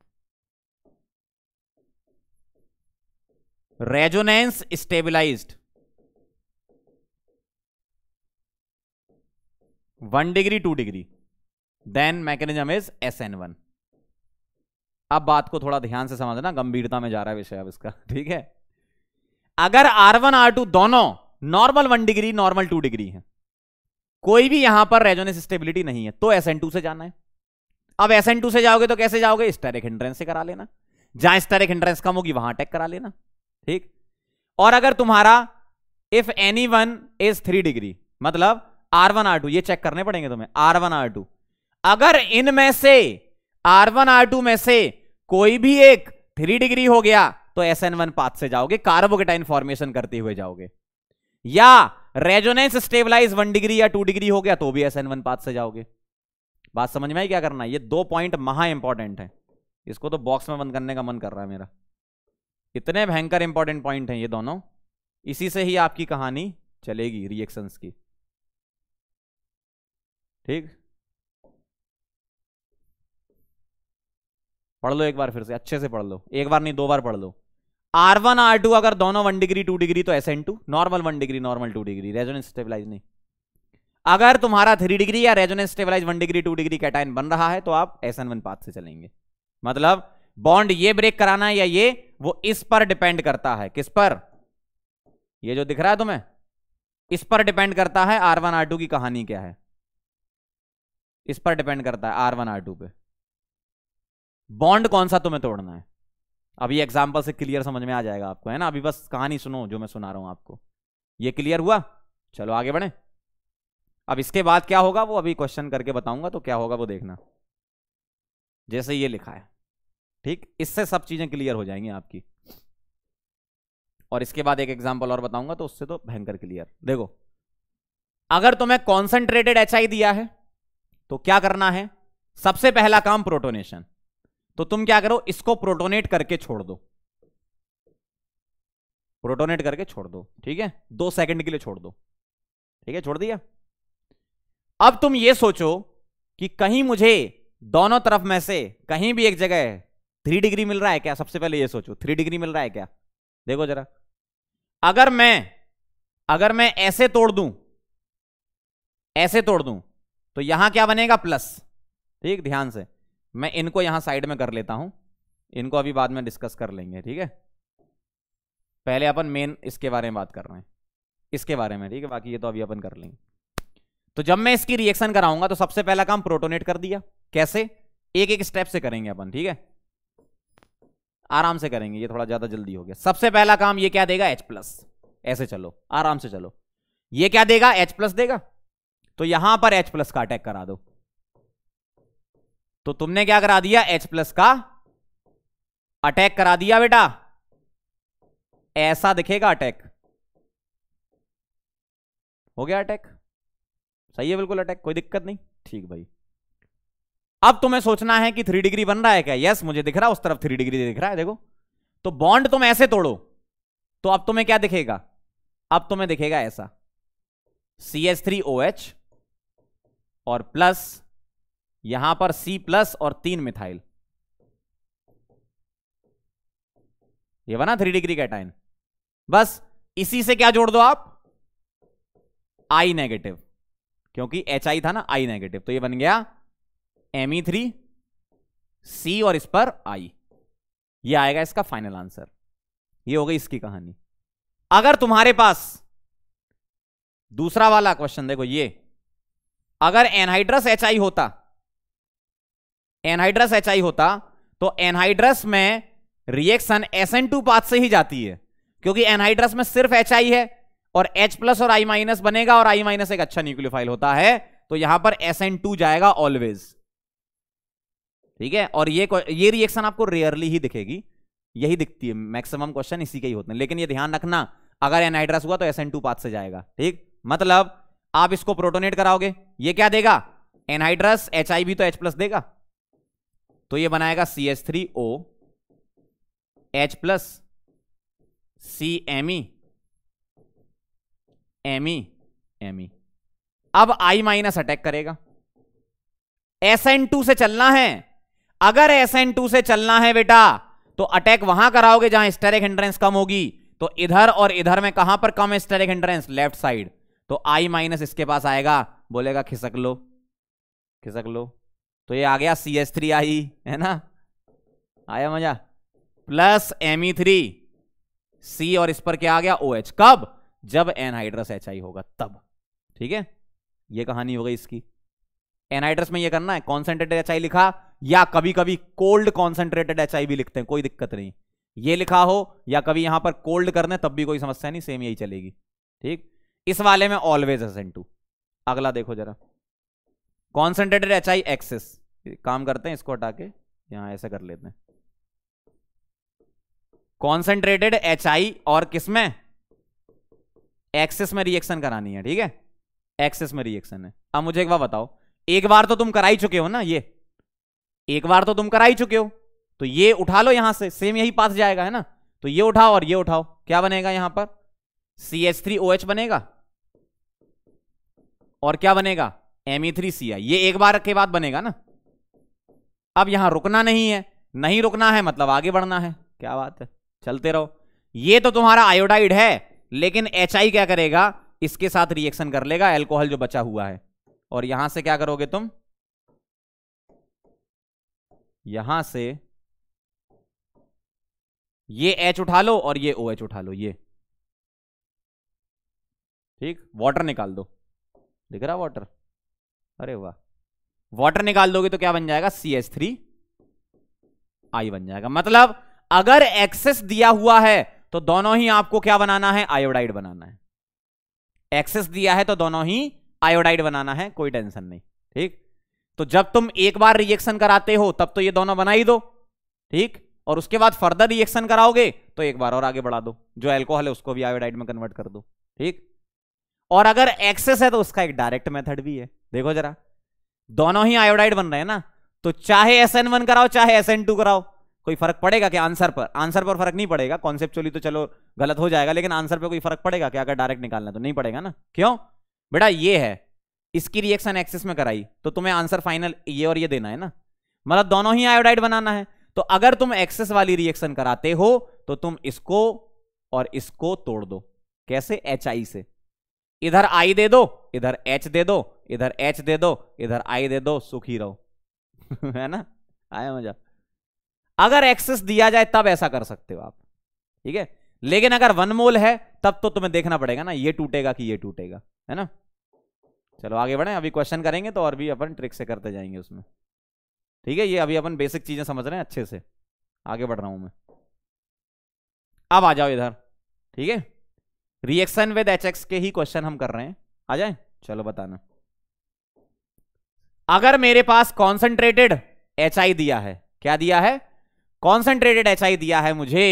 [SPEAKER 1] resonance stabilized one degree two degree then mechanism is S N one अब बात को थोड़ा ध्यान से समझना गंभीरता में जा रहा है विषय अब इसका [laughs] ठीक है अगर आर वन आर टू दोनों normal one degree normal two degree है कोई भी यहां पर रेजोनेस स्टेबिलिटी नहीं है तो एस टू से जाना है अब एस टू से जाओगे तो कैसे जाओगे स्टेरिक हिंड्रेंस से करा लेना जहां स्टेरिक हिंड्रेंस कम होगी वहां अटैक करा लेना ठीक और अगर तुम्हारा if any one is three degree मतलब आर वन आर टू ये चेक करने पड़ेंगे तुम्हें आर वन आर टू अगर इनमें से आर वन आर टू में से कोई भी एक थ्री डिग्री हो गया तो एस एन वन पाथ से जाओगे कार्बोकेटाइन फॉर्मेशन करते हुए जाओगे या रेजोनेंस स्टेबलाइज वन डिग्री या टू डिग्री हो गया तो भी एस एन वन पाथ से जाओगे बात समझ में आई क्या करना है ये दो पॉइंट महा इंपॉर्टेंट है इसको तो बॉक्स में बंद करने का मन कर रहा है मेरा इतने भयंकर इंपॉर्टेंट पॉइंट हैं ये दोनों इसी से ही आपकी कहानी चलेगी रिएक्शंस की ठीक पढ़ लो एक बार फिर से अच्छे से पढ़ लो एक बार नहीं दो बार पढ़ लो आर वन आर टू अगर दोनों वन डिग्री टू डिग्री तो S N two normal one degree normal two degree resonance stabilize नहीं अगर तुम्हारा थ्री डिग्री या resonance stabilize one degree two degree cation बन रहा है तो आप एस एन वन पाथ से चलेंगे मतलब बॉन्ड ये ब्रेक कराना है या ये वो इस पर डिपेंड करता है किस पर ये जो दिख रहा है तुम्हें इस पर डिपेंड करता है आर वन आर टू की कहानी क्या है इस पर डिपेंड करता है आर वन आर टू पे बॉन्ड कौन सा तुम्हें तोड़ना है अभी एग्जाम्पल से क्लियर समझ में आ जाएगा आपको है ना अभी बस कहानी सुनो जो मैं सुना रहा हूं आपको ये क्लियर हुआ चलो आगे बढ़े अब इसके बाद क्या होगा वो अभी क्वेश्चन करके बताऊंगा तो क्या होगा वो देखना जैसे ये लिखा है ठीक इससे सब चीजें क्लियर हो जाएंगी आपकी और इसके बाद एक एग्जाम्पल और बताऊंगा तो उससे तो भयंकर क्लियर देखो अगर तुम्हें कॉन्सेंट्रेटेड एच दिया है तो क्या करना है सबसे पहला काम प्रोटोनेशन तो तुम क्या करो इसको प्रोटोनेट करके छोड़ दो प्रोटोनेट करके छोड़ दो ठीक है दो सेकंड के लिए छोड़ दो ठीक है छोड़ दिया अब तुम ये सोचो कि कहीं मुझे दोनों तरफ में से कहीं भी एक जगह थ्री डिग्री मिल रहा है क्या सबसे पहले ये सोचो थ्री डिग्री मिल रहा है क्या देखो जरा अगर मैं अगर मैं ऐसे तोड़ दूं ऐसे तोड़ दूं तो यहां क्या बनेगा प्लस ठीक ध्यान से मैं इनको यहां साइड में कर लेता हूं इनको अभी बाद में डिस्कस कर लेंगे ठीक है पहले अपन मेन इसके बारे में बात कर रहे हैं इसके बारे में ठीक है बाकी ये तो अभी अपन कर लेंगे तो जब मैं इसकी रिएक्शन कराऊंगा तो सबसे पहला काम प्रोटोनेट कर दिया कैसे एक एक स्टेप से करेंगे अपन ठीक है आराम से करेंगे ये थोड़ा ज्यादा जल्दी हो गया सबसे पहला काम ये क्या देगा H प्लस ऐसे चलो आराम से चलो ये क्या देगा H प्लस देगा तो यहां पर H प्लस का अटैक करा दो तो तुमने क्या करा दिया एच प्लस का अटैक करा दिया बेटा ऐसा दिखेगा अटैक हो गया अटैक सही है बिल्कुल अटैक कोई दिक्कत नहीं ठीक भाई अब तुम्हें सोचना है कि थ्री डिग्री बन रहा है क्या यस मुझे दिख रहा है उस तरफ थ्री डिग्री दिख रहा है देखो तो बॉन्ड तुम ऐसे तोड़ो तो अब तुम्हें क्या दिखेगा अब तुम्हें दिखेगा ऐसा C H three O H और प्लस यहां पर सी प्लस और तीन मिथाइल ये बना थ्री डिग्री कैटाइन बस इसी से क्या जोड़ दो आप आई नेगेटिव क्योंकि एच आई था ना आई नेगेटिव तो ये बन गया एम ई थ्री सी और इस पर आई ये आएगा इसका फाइनल आंसर ये हो गई इसकी कहानी अगर तुम्हारे पास दूसरा वाला क्वेश्चन देखो ये अगर एनहाइड्रस एच आई होता एनहाइड्रस एच होता तो एनहाइड्रस में reaction S N two path से ही जाती है क्योंकि एनहाइड्रस में सिर्फ एच है और एच प्लस और आई माइनस बनेगा और आई माइनस एक अच्छा न्यूक्लियोफाइल होता है तो यहां पर टू जाएगा ऑलवेज ठीक है और ये ये रिएक्शन आपको रेयरली ही दिखेगी यही दिखती है मैक्सिमम क्वेश्चन इसी के ही होते हैं लेकिन ये ध्यान रखना अगर एनहाइड्रस हुआ तो एस एन टू पाथ से जाएगा ठीक मतलब आप इसको प्रोटोनेट कराओगे ये क्या देगा एनहाइड्रस एच भी तो एच प्लस देगा तो ये बनाएगा C H three O H plus C M E M E M E अब आई माइनस अटैक करेगा एस एन टू से चलना है अगर एस एन टू से चलना है बेटा तो अटैक वहां कराओगे जहां स्टेरिक हिंड्रेंस कम होगी तो इधर और इधर में कहां पर कम स्टेरिक हिंड्रेंस लेफ्ट साइड तो आई माइनस इसके पास आएगा बोलेगा खिसक लो खिसक लो तो ये आ गया सी एस थ्री आई है ना आया मजा plus M E three C और इस पर क्या आ गया ओ OH. एच कब जब एनहाइड्रस एच आई होगा तब ठीक है ये कहानी हो गई इसकी एनहाइड्रस में ये करना है कॉन्सेंट्रेटेड एच आई लिखा या कभी कभी कोल्ड कॉन्सेंट्रेटेड एच आई भी लिखते हैं कोई दिक्कत नहीं ये लिखा हो या कभी यहां पर कोल्ड करने तब भी कोई समस्या नहीं सेम यही चलेगी ठीक इस वाले में ऑलवेज एस एन टू अगला देखो जरा कॉन्सेंट्रेटेड एच आई एक्सेस काम करते हैं इसको हटा के यहां ऐसा कर लेते हैं कॉन्सेंट्रेटेड एच आई और किसमें एक्सेस में रिएक्शन करानी है ठीक है एक्सेस में रिएक्शन है अब मुझे एक बार बताओ एक बार तो तुम कराई चुके हो ना ये एक बार तो तुम करा ही चुके हो तो ये उठा लो यहां से सेम यही पास जाएगा है ना तो ये उठाओ और ये उठाओ क्या बनेगा यहां पर C H three O H बनेगा और क्या बनेगा एम ई थ्री सी आई ये एक बार के बाद बनेगा ना अब यहां रुकना नहीं है नहीं रुकना है मतलब आगे बढ़ना है क्या बात है चलते रहो ये तो तुम्हारा आयोडाइड है लेकिन एच क्या करेगा इसके साथ रिएक्शन कर लेगा एल्कोहल जो बचा हुआ है और यहां से क्या करोगे तुम यहां से ये एच उठा लो और ये ओ OH एच उठा लो ये ठीक वाटर निकाल दो दिख रहा वाटर अरे वाह वाटर निकाल दोगे तो क्या बन जाएगा सी एच थ्री आई बन जाएगा मतलब अगर एक्सेस दिया हुआ है तो दोनों ही आपको क्या बनाना है आयोडाइड बनाना है एक्सेस दिया है तो दोनों ही आयोडाइड बनाना है कोई टेंशन नहीं ठीक तो जब तुम एक बार रिएक्शन कराते हो तब तो ये दोनों बना ही दो ठीक और उसके बाद फर्दर रिएक्शन कराओगे तो एक बार और आगे बढ़ा दो जो एल्कोहल है उसको भी आयोडाइड में कन्वर्ट कर दो ठीक और अगर एक्सेस है तो उसका एक डायरेक्ट मेथड भी है देखो जरा दोनों ही आयोडाइड बन रहे हैं ना तो चाहे एस एन वन कराओ चाहे एस एन टू कराओ कोई फर्क पड़ेगा क्या आंसर पर आंसर पर फर्क नहीं पड़ेगा कॉन्सेप्चुअली तो चलो गलत हो जाएगा लेकिन आंसर पर कोई फर्क पड़ेगा क्या अगर डायरेक्ट निकालना तो नहीं पड़ेगा ना क्यों बेटा ये है इसकी रिएक्शन एक्सेस में कराई तो तुम्हें आंसर फाइनल ये और ये देना है ना मतलब दोनों ही आयोडाइड बनाना है तो अगर तुम एक्सेस वाली रिएक्शन कराते हो तो तुम इसको और इसको तोड़ दो कैसे एच से इधर आई दे दो इधर एच दे दो इधर एच दे दो इधर आई दे दो सुखी रहो [laughs] है ना आया मजा अगर एक्सेस दिया जाए तब ऐसा कर सकते हो आप ठीक है लेकिन अगर वन मोल है तब तो तुम्हें देखना पड़ेगा ना ये टूटेगा कि ये टूटेगा है ना चलो आगे बढ़े अभी क्वेश्चन करेंगे तो और भी अपन ट्रिक से करते जाएंगे उसमें ठीक है ये अभी अपन बेसिक चीजें समझ रहे हैं अच्छे से आगे बढ़ रहा हूं मैं अब आ जाओ इधर ठीक है रिएक्शन विद एच के ही क्वेश्चन हम कर रहे हैं आ जाए चलो बताना अगर मेरे पास कॉन्सेंट्रेटेड एच दिया है क्या दिया है कॉन्सेंट्रेटेड एच दिया है मुझे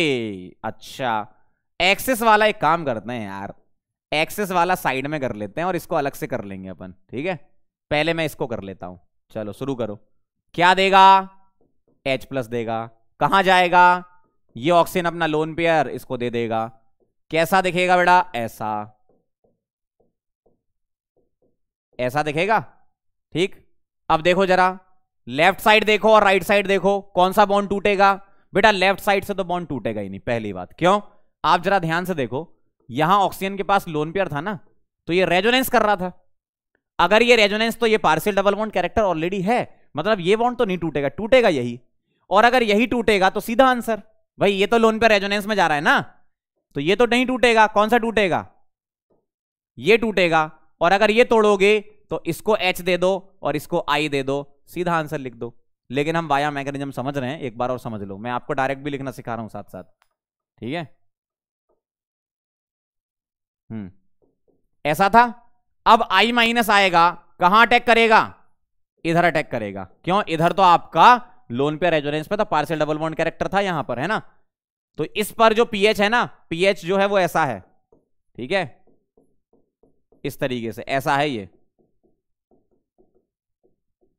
[SPEAKER 1] अच्छा एक्सेस वाला एक काम करते हैं यार एक्सेस वाला साइड में कर लेते हैं और इसको अलग से कर लेंगे अपन ठीक है पहले मैं इसको कर लेता हूं चलो शुरू करो क्या देगा एच प्लस देगा कहां जाएगा ये ऑक्सीजन अपना लोन पेयर इसको दे देगा कैसा दिखेगा बेटा ऐसा ऐसा दिखेगा ठीक अब देखो जरा लेफ्ट साइड देखो और राइट साइड देखो कौन सा बॉन्ड टूटेगा बेटा लेफ्ट साइड से तो बॉन्ड टूटेगा ही नहीं पहली बात क्यों आप जरा ध्यान से देखो यहां ऑक्सीजन के पास लोन पेयर था ना तो ये रेजोनेंस कर रहा था अगर ये रेजोनेंस तो ये partial double bond character already है मतलब ये बॉन्ड तो नहीं टूटेगा टूटेगा यही और अगर यही टूटेगा तो सीधा आंसर भाई ये तो लोन पेयर रेजोनेंस में जा रहा है ना तो ये तो नहीं टूटेगा कौन सा टूटेगा ये टूटेगा और अगर ये तोड़ोगे तो इसको एच दे दो और इसको आई दे दो सीधा आंसर लिख दो लेकिन हम वाया मैकेनिज्म समझ रहे हैं एक बार और समझ लो मैं आपको डायरेक्ट भी लिखना सिखा रहा हूं साथ साथ ठीक है हम्म ऐसा था अब आई माइनस आएगा कहां अटैक करेगा इधर अटैक करेगा क्यों इधर तो आपका लोन पे रेजोरेंस पे था पार्सल डबल बॉन्ड कैरेक्टर था यहां पर है ना तो इस पर जो पीएच है ना पीएच जो है वो ऐसा है ठीक है इस तरीके से ऐसा है ये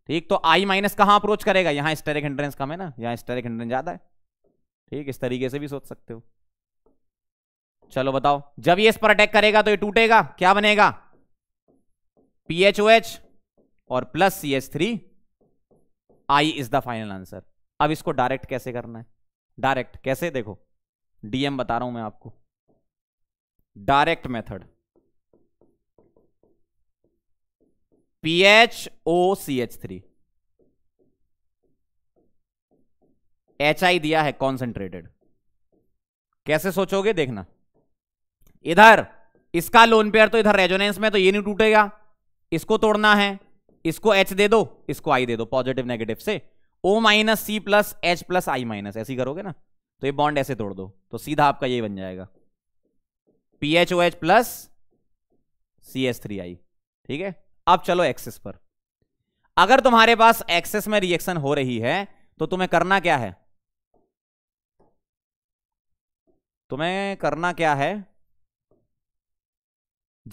[SPEAKER 1] ठीक तो आई माइनस कहां अप्रोच करेगा यहां स्टेरिक हिंड्रेंस कम है ना यहां स्टेरिक हिंड्रेंस ज्यादा है ठीक इस तरीके से भी सोच सकते हो चलो बताओ जब ये इस पर अटैक करेगा तो ये टूटेगा क्या बनेगा पीएचओएच और plus C H three I is the final answer अब इसको डायरेक्ट कैसे करना है डायरेक्ट कैसे देखो डीएम बता रहा हूं मैं आपको direct method P H O C H three H I दिया है कॉन्सेंट्रेटेड कैसे सोचोगे देखना इधर इसका लोन पेयर तो इधर रेजोनेंस में तो ये नहीं टूटेगा इसको तोड़ना है इसको एच दे दो इसको आई दे दो पॉजिटिव नेगेटिव से O minus C plus H plus I minus ऐसी करोगे ना तो ये बॉन्ड ऐसे तोड़ दो तो सीधा आपका ये बन जाएगा P H O H plus C H three I ठीक है अब चलो एक्सेस पर अगर तुम्हारे पास एक्सेस में रिएक्शन हो रही है तो तुम्हें करना क्या है तुम्हें करना क्या है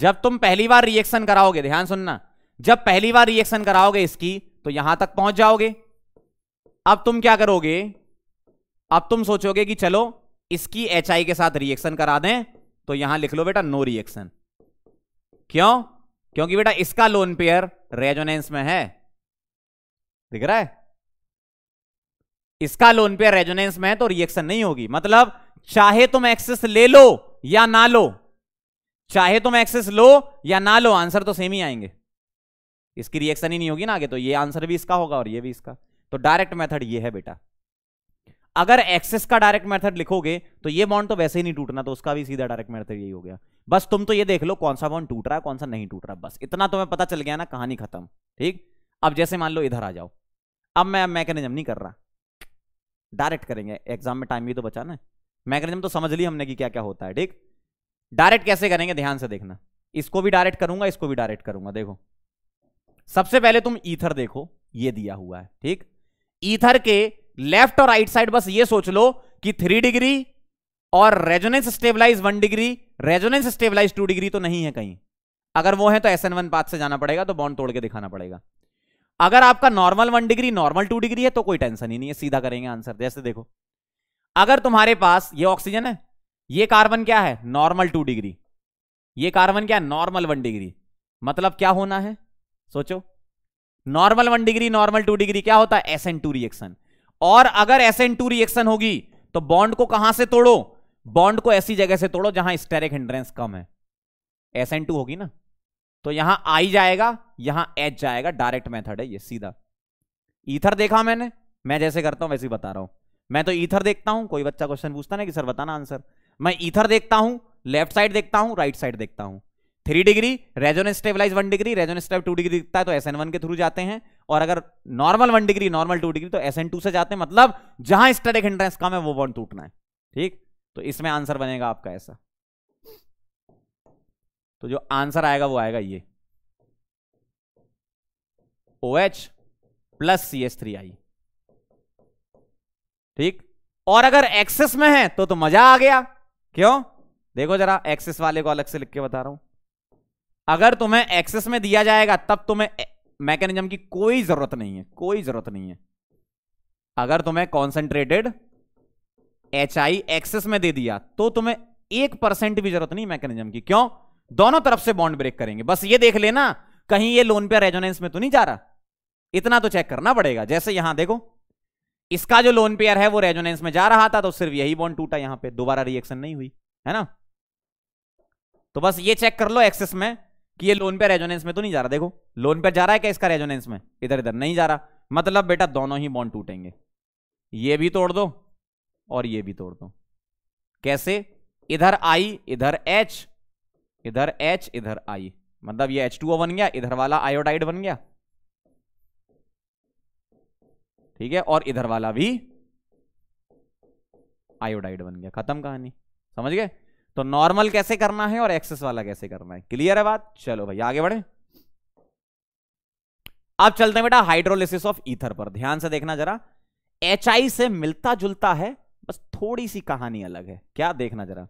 [SPEAKER 1] जब तुम पहली बार रिएक्शन कराओगे ध्यान सुनना जब पहली बार रिएक्शन कराओगे इसकी तो यहां तक पहुंच जाओगे अब तुम क्या करोगे अब तुम सोचोगे कि चलो इसकी एच के साथ रिएक्शन करा दें तो यहां लिख लो बेटा नो रिएक्शन क्यों क्योंकि बेटा इसका लोन पेयर रेजोनेंस में है दिख रहा है इसका लोन पेयर रेजोनेंस में है तो रिएक्शन नहीं होगी मतलब चाहे तुम एक्सेस ले लो या ना लो चाहे तुम एक्सेस लो या ना लो आंसर तो सेम ही आएंगे इसकी रिएक्शन ही नहीं होगी ना आगे तो ये आंसर भी इसका होगा और ये भी इसका तो डायरेक्ट मेथड ये है बेटा अगर एक्सेस का डायरेक्ट मेथड लिखोगे तो ये बॉन्ड तो वैसे ही नहीं टूटना तो उसका भी सीधा डायरेक्ट मेथड यही हो गया बस तुम तो ये देख लो कौन सा बॉन्ड टूट रहा है कौन सा नहीं टूट रहा बस इतना तुम्हें तो पता चल गया ना कहानी खत्म ठीक अब जैसे मान लो इधर आ जाओ अब मैं मैकेनिज्म नहीं कर रहा डायरेक्ट करेंगे एग्जाम में टाइम भी तो बचाना है मैकेनिज्म तो समझ ली हमने कि क्या क्या होता है ठीक डायरेक्ट कैसे करेंगे ध्यान से देखना इसको भी डायरेक्ट करूंगा इसको भी डायरेक्ट करूंगा देखो सबसे पहले तुम ईथर देखो ये दिया हुआ है ठीक ईथर के लेफ्ट और राइट साइड बस ये सोच लो कि थ्री डिग्री और resonance stabilize one degree resonance stabilize two degree तो नहीं है कहीं अगर वो है तो एस एन वन पाथ से जाना पड़ेगा तो बॉन्ड तोड़ के दिखाना पड़ेगा अगर आपका normal one degree normal two degree है तो कोई टेंशन ही नहीं है सीधा करेंगे आंसर जैसे देखो अगर तुम्हारे पास ये ऑक्सीजन है ये कार्बन क्या है नॉर्मल टू डिग्री ये कार्बन क्या है नॉर्मल वन डिग्री मतलब क्या होना है सोचो normal one degree normal two degree क्या होता है एस एन टू रिएक्शन और अगर एन टू रिएक्शन होगी तो बॉन्ड को कहां से तोड़ो बॉन्ड को ऐसी जगह से तोड़ो जहां स्टेरिक हिंड्रेंस कम है एन टू होगी ना तो यहां आई जाएगा यहां एच जाएगा डायरेक्ट मेथड है ये सीधा ईथर देखा मैंने मैं जैसे करता हूं वैसे ही बता रहा हूं मैं तो ईथर देखता हूं कोई बच्चा क्वेश्चन पूछता ना कि सर बताना आंसर मैं ईथर देखता हूं लेफ्ट साइड देखता हूं राइट साइड देखता हूं three degree resonance stabilize one degree resonance stab two degree दिखता है तो एस एन वन के थ्रू जाते हैं और अगर normal one degree normal two degree तो एस एन टू से जाते हैं मतलब जहां स्टेटिक हिंड्रेंस कम है वो बॉन्ड टूटना है ठीक तो इसमें आंसर बनेगा आपका ऐसा तो जो आंसर आएगा वो आएगा ये O H plus C S three I ठीक और अगर एक्सेस में है तो तो मजा आ गया क्यों देखो जरा एक्सेस वाले को अलग से लिख के बता रहा हूं अगर तुम्हें एक्सेस में दिया जाएगा तब तुम्हें मैकेनिज्म की कोई जरूरत नहीं है कोई जरूरत नहीं है अगर तुम्हें कॉन्सेंट्रेटेड एच आई एक्सेस में दे दिया तो तुम्हें एक परसेंट भी जरूरत नहीं मैकेनिज्म की क्यों दोनों तरफ से बॉन्ड ब्रेक करेंगे बस ये देख लेना कहीं ये लोन पे रेजोनेंस में तो नहीं जा रहा इतना तो चेक करना पड़ेगा जैसे यहां देखो इसका जो लोन पेयर है वो रेजोनेंस में जा रहा था तो सिर्फ यही बॉन्ड टूटा यहां पे दोबारा रिएक्शन नहीं हुई है ना तो बस ये चेक कर लो एक्सेस में कि ये लोन पे रेजोनेंस में तो नहीं जा रहा देखो लोन पे जा रहा है क्या इसका रेजोनेंस में इधर इधर नहीं जा रहा मतलब बेटा दोनों ही बॉन्ड टूटेंगे ये भी तोड़ दो और ये भी तोड़ दो कैसे इधर आई इधर एच इधर एच इधर आई मतलब ये एच टू बन गया इधर वाला आयोडाइड बन गया ठीक है और इधर वाला भी आयोडाइड बन गया खत्म कहानी समझ गए तो नॉर्मल कैसे करना है और एक्सेस वाला कैसे करना है क्लियर है बात चलो भाई आगे बढ़े अब चलते हैं बेटा हाइड्रोलिसिस ऑफ ईथर पर ध्यान से देखना जरा एच से मिलता जुलता है बस थोड़ी सी कहानी अलग है क्या देखना जरा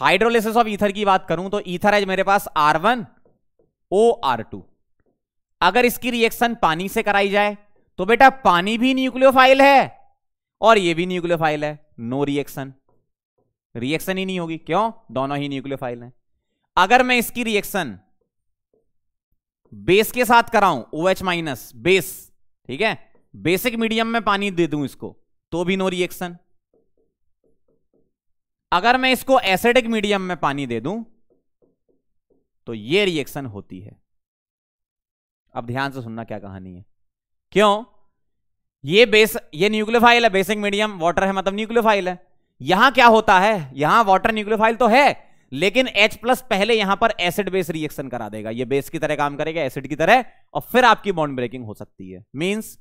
[SPEAKER 1] हाइड्रोलिसिस ऑफ ईथर की बात करूं तो ईथर है मेरे पास R one O R two अगर इसकी रिएक्शन पानी से कराई जाए तो बेटा पानी भी न्यूक्लियोफाइल है और ये भी न्यूक्लियोफाइल है नो रिएक्शन रिएक्शन ही नहीं होगी क्यों दोनों ही न्यूक्लियोफाइल हैं अगर मैं इसकी रिएक्शन बेस के साथ कराऊं ओ एच माइनस बेस ठीक है बेसिक मीडियम में पानी दे दूं इसको तो भी नो रिएक्शन अगर मैं इसको एसिडिक मीडियम में पानी दे दूं तो ये रिएक्शन होती है अब ध्यान से सुनना क्या कहानी है क्यों ये बेस ये न्यूक्लियोफाइल है बेसिक मीडियम वाटर है मतलब न्यूक्लियोफाइल है यहां क्या होता है यहां वाटर न्यूक्लियोफाइल तो है लेकिन H प्लस पहले यहां पर एसिड बेस रिएक्शन करा देगा ये बेस की तरह काम करेगा एसिड की तरह और फिर आपकी बॉन्ड ब्रेकिंग हो सकती है मींस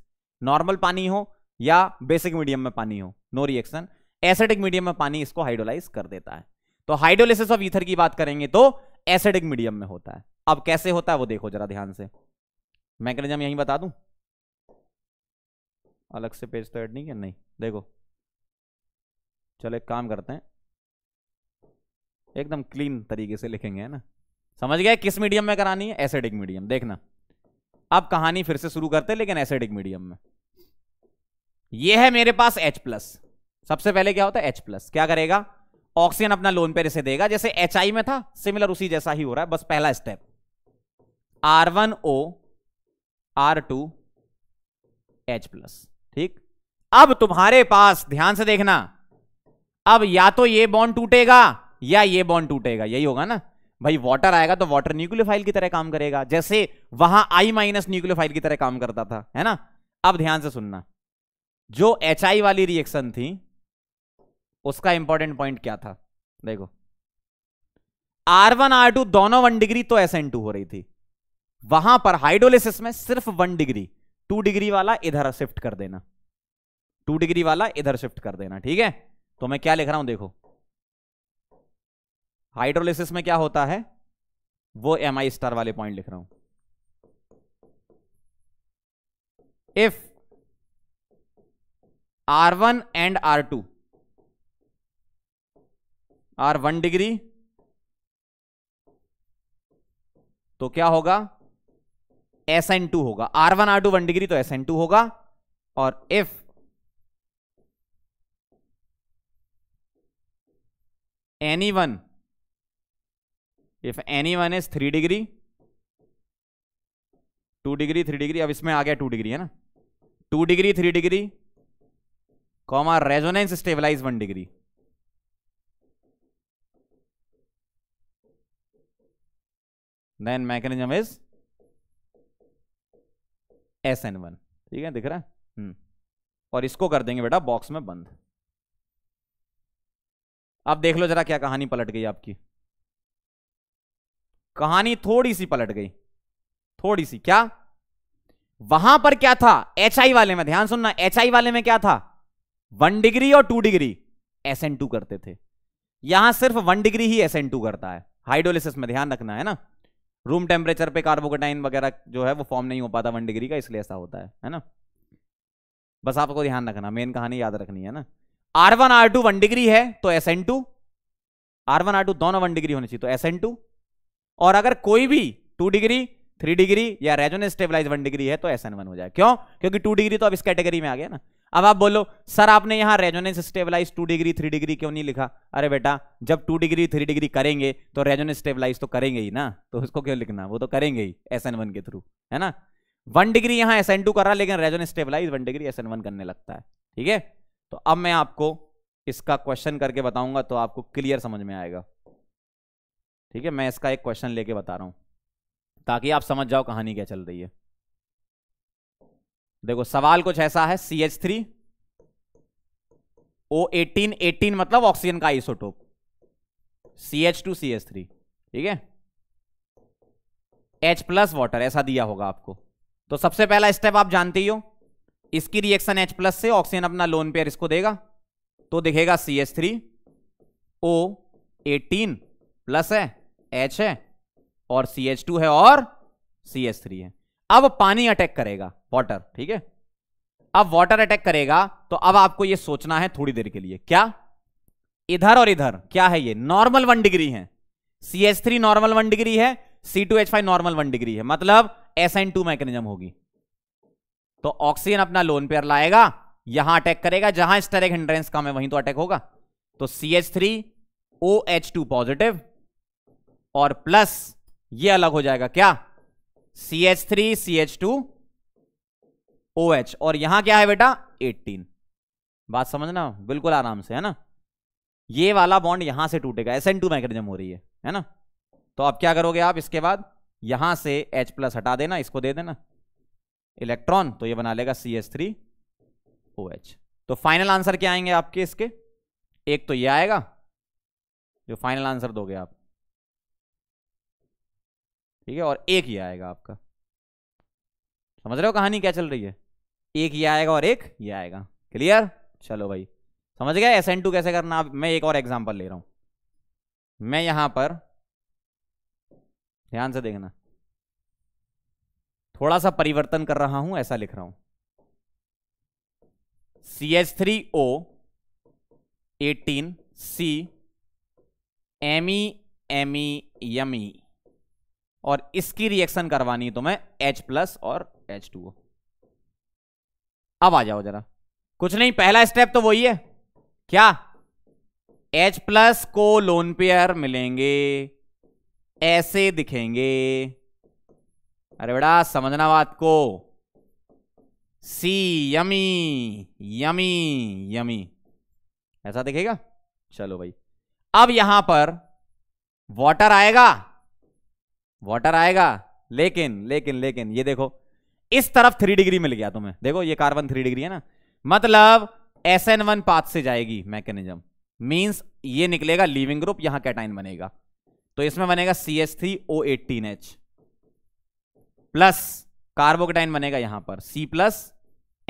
[SPEAKER 1] नॉर्मल पानी हो या बेसिक मीडियम में पानी हो नो रिएक्शन एसिडिक मीडियम में पानी इसको हाइड्रोलाइज कर देता है तो हाइड्रोलिसिस ऑफ ईथर की बात करेंगे तो एसिडिक मीडियम में होता है अब कैसे होता है वो देखो जरा ध्यान से मैकेनिज्म यही बता दू अलग से पेज तो एड नहीं किया नहीं देखो चलो एक काम करते हैं एकदम क्लीन तरीके से लिखेंगे है ना समझ गया किस मीडियम में करानी है एसिडिक मीडियम देखना अब कहानी फिर से शुरू करते हैं लेकिन एसिडिक मीडियम में ये है मेरे पास H प्लस सबसे पहले क्या होता है H प्लस क्या करेगा ऑक्सीजन अपना लोन पेर इसे देगा जैसे एच में था सिमिलर उसी जैसा ही हो रहा है बस पहला step R one O R two H plus ठीक अब तुम्हारे पास ध्यान से देखना अब या तो ये बॉन्ड टूटेगा या ये बॉन्ड टूटेगा यही होगा ना भाई वाटर आएगा तो वाटर न्यूक्लियोफाइल की तरह काम करेगा जैसे वहां आई माइनस न्यूक्लियोफाइल की तरह काम करता था है ना अब ध्यान से सुनना जो एच वाली रिएक्शन थी उसका इंपॉर्टेंट पॉइंट क्या था देखो आर वन आर टू दोनों वन डिग्री तो एस एन टू हो रही थी वहां पर हाइड्रोलिसिस में सिर्फ वन डिग्री टू डिग्री वाला इधर शिफ्ट कर देना टू डिग्री वाला इधर शिफ्ट कर देना ठीक है तो मैं क्या लिख रहा हूं देखो हाइड्रोलिसिस में क्या होता है वो एम आई स्टार वाले पॉइंट लिख रहा हूं if R one and R two R one degree तो क्या होगा एस एन टू होगा R one R two one degree तो एस एन टू होगा और if any one if any one is three degree two degree three degree अब इसमें आ गया टू डिग्री है ना two degree three degree comma resonance stabilize one degree then mechanism is S N one ठीक है दिख रहा है हम्म। और इसको कर देंगे बेटा बॉक्स में बंद अब देख लो जरा क्या कहानी पलट गई आपकी कहानी थोड़ी सी पलट गई थोड़ी सी क्या वहां पर क्या था एच आई वाले में ध्यान सुनना एच आई वाले में क्या था वन डिग्री और two degree S N two करते थे यहां सिर्फ वन डिग्री ही एस एन टू करता है हाइड्रोलिसिस में ध्यान रखना है ना रूम टेम्परेचर पे कार्बोकोटाइन वगैरह जो है वो फॉर्म नहीं हो पाता वन डिग्री का इसलिए ऐसा होता है है ना बस आपको ध्यान रखना मेन कहानी याद रखनी है ना R one R two one degree है तो S N two R one R two दोनों वन डिग्री होनी चाहिए तो एस एन टू और अगर कोई भी टू डिग्री थ्री डिग्री या रेजोनेंस स्टेबलाइज वन डिग्री है तो एस एन वन हो जाए क्यों क्योंकि टू डिग्री तो अब इस कैटेगरी में आ गया ना अब आप बोलो सर आपने यहां resonance stabilize two degree three degree क्यों नहीं लिखा अरे बेटा जब टू डिग्री थ्री डिग्री करेंगे तो रेजोनेंस स्टेबलाइज तो करेंगे ही ना तो उसको क्यों लिखना वो तो करेंगे ही एस एन वन के थ्रू है ना वन डिग्री यहां एस एन टू कर रहा लेकिन resonance stabilize one degree S N one करने लगता है ठीक है तो अब मैं आपको इसका क्वेश्चन करके बताऊंगा तो आपको क्लियर समझ में आएगा ठीक है मैं इसका एक क्वेश्चन लेके बता रहा हूं ताकि आप समझ जाओ कहानी क्या चल रही है देखो सवाल कुछ ऐसा है C H three O eighteen eighteen मतलब ऑक्सीजन का isotope C H two C H three ठीक है एच प्लस वाटर ऐसा दिया होगा आपको तो सबसे पहला स्टेप आप जानते ही हो इसकी रिएक्शन H प्लस से ऑक्सीजन अपना लोन पेयर इसको देगा तो दिखेगा C H three O eighteen plus है H है और सी एच टू है और सी एच थ्री है अब पानी अटैक करेगा वाटर ठीक है अब वाटर अटैक करेगा तो अब आपको यह सोचना है थोड़ी देर के लिए क्या इधर और इधर क्या है ये नॉर्मल वन डिग्री है C H three normal one degree है C two H five normal one degree है मतलब एस एन टू मैकेनिज्म होगी तो ऑक्सीजन अपना लोन पेयर लाएगा यहां अटैक करेगा जहां स्टेरिक हिंड्रेंस कम है वहीं तो अटैक होगा तो C H three O H two positive और प्लस ये अलग हो जाएगा क्या C H three C H two O H और यहां क्या है बेटा 18 बात समझना बिल्कुल आराम से है ना ये वाला बॉन्ड यहां से टूटेगा एस एन टू मैकेजम हो रही है है ना तो अब क्या करोगे आप इसके बाद यहां से H प्लस हटा देना इसको दे देना इलेक्ट्रॉन तो ये बना लेगा C S three O H तो फाइनल आंसर क्या आएंगे आपके इसके एक तो ये आएगा जो फाइनल आंसर दोगे आप ठीक है और एक ये आएगा आपका समझ रहे हो कहानी क्या चल रही है एक ये आएगा और एक ये आएगा क्लियर चलो भाई समझ गया एस एन टू कैसे करना आप मैं एक और एग्जाम्पल ले रहा हूं मैं यहां पर ध्यान से देखना थोड़ा सा परिवर्तन कर रहा हूं ऐसा लिख रहा हूं C H three O eighteen C M E E M E और इसकी रिएक्शन करवानी तो मैं एच प्लस और एच टू ओ अब आ जाओ जरा कुछ नहीं पहला स्टेप तो वही है क्या एच प्लस को लोन पेयर मिलेंगे ऐसे दिखेंगे अरे बेटा समझना बात को सी यमी यमी यमी ऐसा दिखेगा चलो भाई अब यहां पर वाटर आएगा वाटर आएगा लेकिन लेकिन लेकिन ये देखो इस तरफ थ्री डिग्री मिल गया तुम्हें देखो ये कार्बन थ्री डिग्री है ना मतलब एस एन वन पाथ से जाएगी मैकेनिज्म मीन्स ये निकलेगा लिविंग ग्रुप यहां कैटाइन बनेगा तो इसमें बनेगा C S three O eighteen H plus carbocation बनेगा यहां पर C plus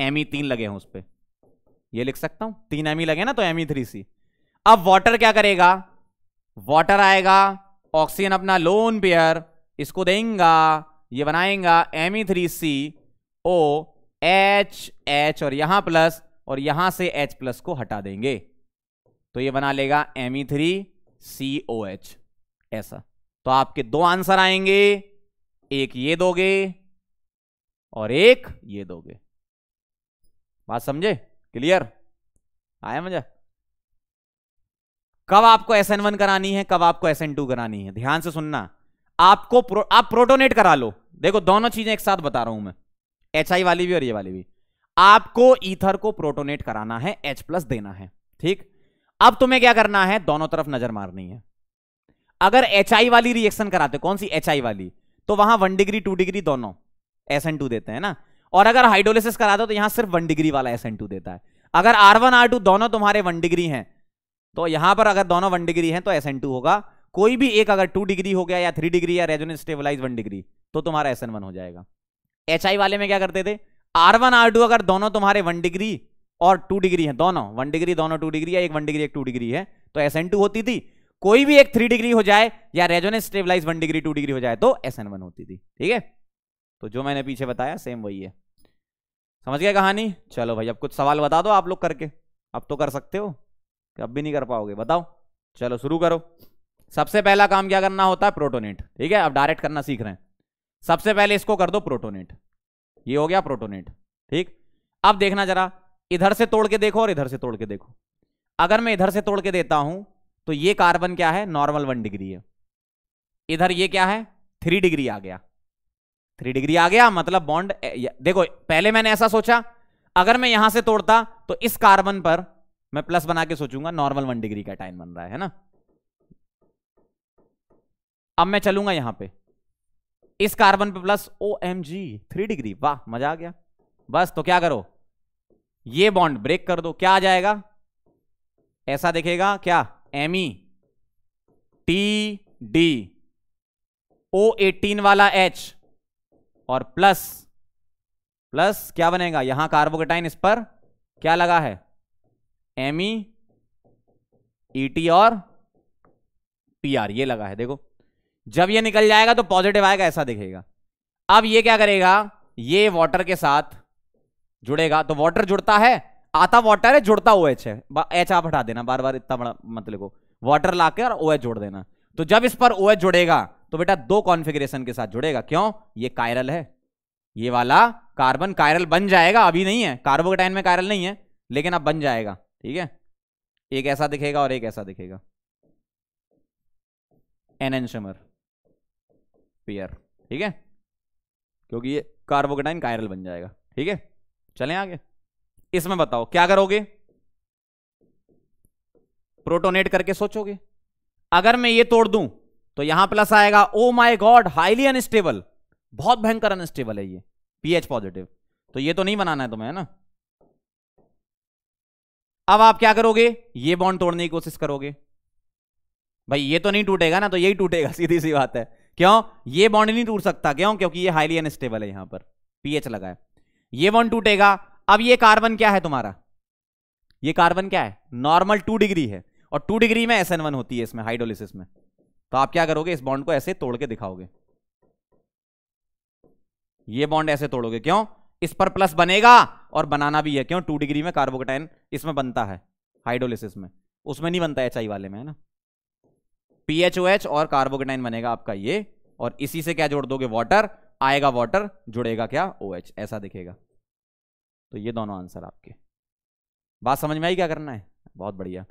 [SPEAKER 1] M E e तीन लगे हैं उस पर यह लिख सकता हूं तीन एम ई e लगे ना तो एम ई थ्री सी अब वाटर क्या करेगा वाटर आएगा ऑक्सीजन अपना लोन पेयर इसको देगा ये बनाएगा M E three C O H H और यहां प्लस और यहां से एच प्लस को हटा देंगे तो ये बना लेगा M E three C O H ऐसा तो आपके दो आंसर आएंगे एक ये दोगे और एक ये दोगे बात समझे क्लियर आया मजा कब आपको एस एन वन करानी है कब आपको एस एन टू करानी है ध्यान से सुनना आपको प्रो, आप प्रोटोनेट करा लो देखो दोनों चीजें एक साथ बता रहा हूं मैं एच आई वाली भी और ये वाली भी आपको ईथर को प्रोटोनेट कराना है एच प्लस देना है ठीक अब तुम्हें क्या करना है दोनों तरफ नजर मारनी है अगर एच आई वाली रिएक्शन कराते कौन सी एच आई वाली तो वहां वन डिग्री टू डिग्री दोनों एस एन टू देते हैं ना और अगर हाइड्रोलिसिस करा दो तो यहां सिर्फ वन डिग्री वाला एस एन टू देता है अगर आर वन आर टू दोनों तुम्हारे वन डिग्री हैं तो यहां पर अगर दोनों वन डिग्री हैं तो एस एन टू होगा कोई भी एक अगर टू डिग्री हो गया या थ्री डिग्री या रेजोनेंस स्टेबलाइज वन डिग्री तो तुम्हारा एस एन वन हो जाएगा एच आई वाले में क्या करते थे आर वन आर टू अगर दोनों तुम्हारे वन डिग्री और टू डिग्री है दोनों वन डिग्री दोनों टू डिग्री या एक वन डिग्री एक टू डिग्री है तो एस एन टू होती थी कोई भी एक थ्री डिग्री हो जाए या resonance stabilize one degree two degree हो जाए तो एस एन वन होती थी ठीक है तो जो मैंने पीछे बताया सेम वही है समझ गया कहानी चलो भाई अब कुछ सवाल बता दो आप लोग करके अब तो कर सकते हो कि अब भी नहीं कर पाओगे बताओ चलो शुरू करो सबसे पहला काम क्या करना होता है प्रोटोनेट ठीक है अब डायरेक्ट करना सीख रहे हैं सबसे पहले इसको कर दो प्रोटोनेट ये हो गया प्रोटोनेट ठीक अब देखना जरा इधर से तोड़ के देखो और इधर से तोड़ के देखो अगर मैं इधर से तोड़ के देता हूं तो ये कार्बन क्या है नॉर्मल वन डिग्री है इधर ये क्या है थ्री डिग्री आ गया थ्री डिग्री आ गया मतलब बॉन्ड देखो पहले मैंने ऐसा सोचा अगर मैं यहां से तोड़ता तो इस कार्बन पर मैं प्लस बना के सोचूंगा नॉर्मल वन डिग्री का टाइम बन रहा है, है ना अब मैं चलूंगा यहां पे इस कार्बन पे plus O M G three degree वाह मजा आ गया बस तो क्या करो ये बॉन्ड ब्रेक कर दो क्या आ जाएगा ऐसा देखेगा क्या M E T D O eighteen वाला एच और प्लस प्लस क्या बनेगा यहां कार्बोकेटाइन इस पर क्या लगा है एम ई ई टी और पी आर ये लगा है देखो जब ये निकल जाएगा तो पॉजिटिव आएगा ऐसा दिखेगा अब ये क्या करेगा ये वाटर के साथ जुड़ेगा तो वाटर जुड़ता है आता वाटर है जुड़ता ओ एच है एच आप हटा देना बार बार इतना बड़ा मत मतलब लिखो वाटर ला के और ओ एच जोड़ देना तो जब इस पर ओ एच जुड़ेगा तो बेटा दो कॉन्फिग्रेशन के साथ जुड़ेगा क्यों ये कायरल है ये वाला कार्बन कायरल बन जाएगा अभी नहीं है कार्बोकेटाइन में कायरल नहीं है लेकिन अब बन जाएगा ठीक है एक ऐसा दिखेगा और एक ऐसा दिखेगा एनेंशमर पियर ठीक है क्योंकि ये कार्बोकेटाइन कायरल बन जाएगा ठीक है चलें आगे इसमें बताओ क्या करोगे प्रोटोनेट करके सोचोगे अगर मैं ये तोड़ दूं तो यहां प्लस आएगा oh my god highly unstable बहुत भयंकर अनस्टेबल है ये पीएच पॉजिटिव तो ये तो नहीं बनाना है तुम्हें है ना अब आप क्या करोगे ये बॉन्ड तोड़ने की कोशिश करोगे भाई ये तो नहीं टूटेगा ना तो यही टूटेगा [laughs] सीधी सी बात है क्यों ये बॉन्ड नहीं टूट सकता क्यों क्योंकि ये हाईली अनस्टेबल है यहां पर पीएच लगा है ये बॉन्ड टूटेगा अब ये कार्बन क्या है तुम्हारा ये कार्बन क्या है नॉर्मल टू डिग्री है और टू डिग्री में एस वन होती है इसमें हाइड्रोलिसिस में तो आप क्या करोगे इस बॉन्ड को ऐसे तोड़ के दिखाओगे ये बॉन्ड ऐसे तोड़ोगे क्यों इस पर प्लस बनेगा और बनाना भी है क्यों टू डिग्री में कार्बोकटाइन इसमें बनता है हाइड्रोलिसिस में उसमें नहीं बनता एच वाले में है ना पीएचओएच और कार्बोकटाइन बनेगा आपका ये और इसी से क्या जोड़ दोगे वाटर आएगा वाटर जुड़ेगा क्या ओ OH, ऐसा दिखेगा तो ये दोनों आंसर आपके बात समझ में आई क्या करना है बहुत बढ़िया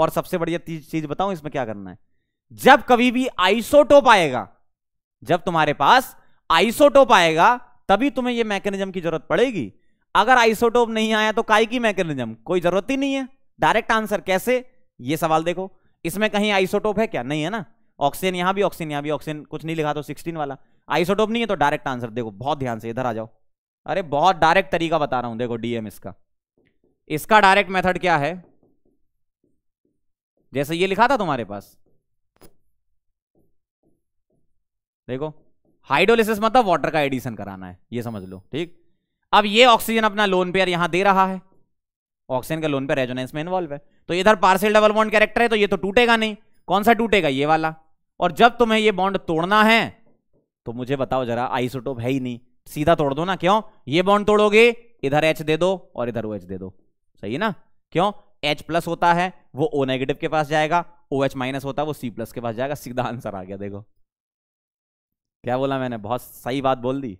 [SPEAKER 1] और सबसे बढ़िया चीज बताऊं इसमें क्या करना है जब कभी भी आइसोटोप आएगा जब तुम्हारे पास आइसोटोप आएगा तभी तुम्हें यह मैकेनिज्म की जरूरत पड़ेगी अगर आइसोटोप नहीं आया तो काय की मैकेनिज्म कोई जरूरत ही नहीं है डायरेक्ट आंसर कैसे ये सवाल देखो इसमें कहीं आइसोटोप है क्या नहीं है ना ऑक्सीजन यहां भी ऑक्सीजन यहां भी ऑक्सीजन कुछ नहीं लिखा तो सिक्सटीन वाला आइसोटोप नहीं है तो डायरेक्ट आंसर देखो बहुत ध्यान से इधर आ जाओ अरे बहुत डायरेक्ट तरीका बता रहा हूं देखो डीएम इसका इसका डायरेक्ट मेथड क्या है जैसे ये लिखा था तुम्हारे पास देखो हाइड्रोलिसिस मतलब वाटर का एडिशन कराना है ये समझ लो ठीक अब ये ऑक्सीजन अपना लोन पेयर यहां दे रहा है ऑक्सीजन का लोन पेयर रेजोनेंस में इन्वॉल्व है तो इधर पार्सल डबल बॉन्ड कैरेक्टर है तो ये तो टूटेगा नहीं कौन सा टूटेगा ये वाला और जब तुम्हें ये बॉन्ड तोड़ना है तो मुझे बताओ जरा आइसोटोप है ही नहीं सीधा तोड़ दो ना क्यों ये बॉन्ड तोड़ोगे इधर एच दे दो और इधर ओ एच दे दो सही है ना क्यों एच प्लस होता है वो ओ नेगेटिव के पास जाएगा ओ एच माइनस होता है वो सी प्लस के पास जाएगा सीधा आंसर आ गया देखो क्या बोला मैंने बहुत सही बात बोल दी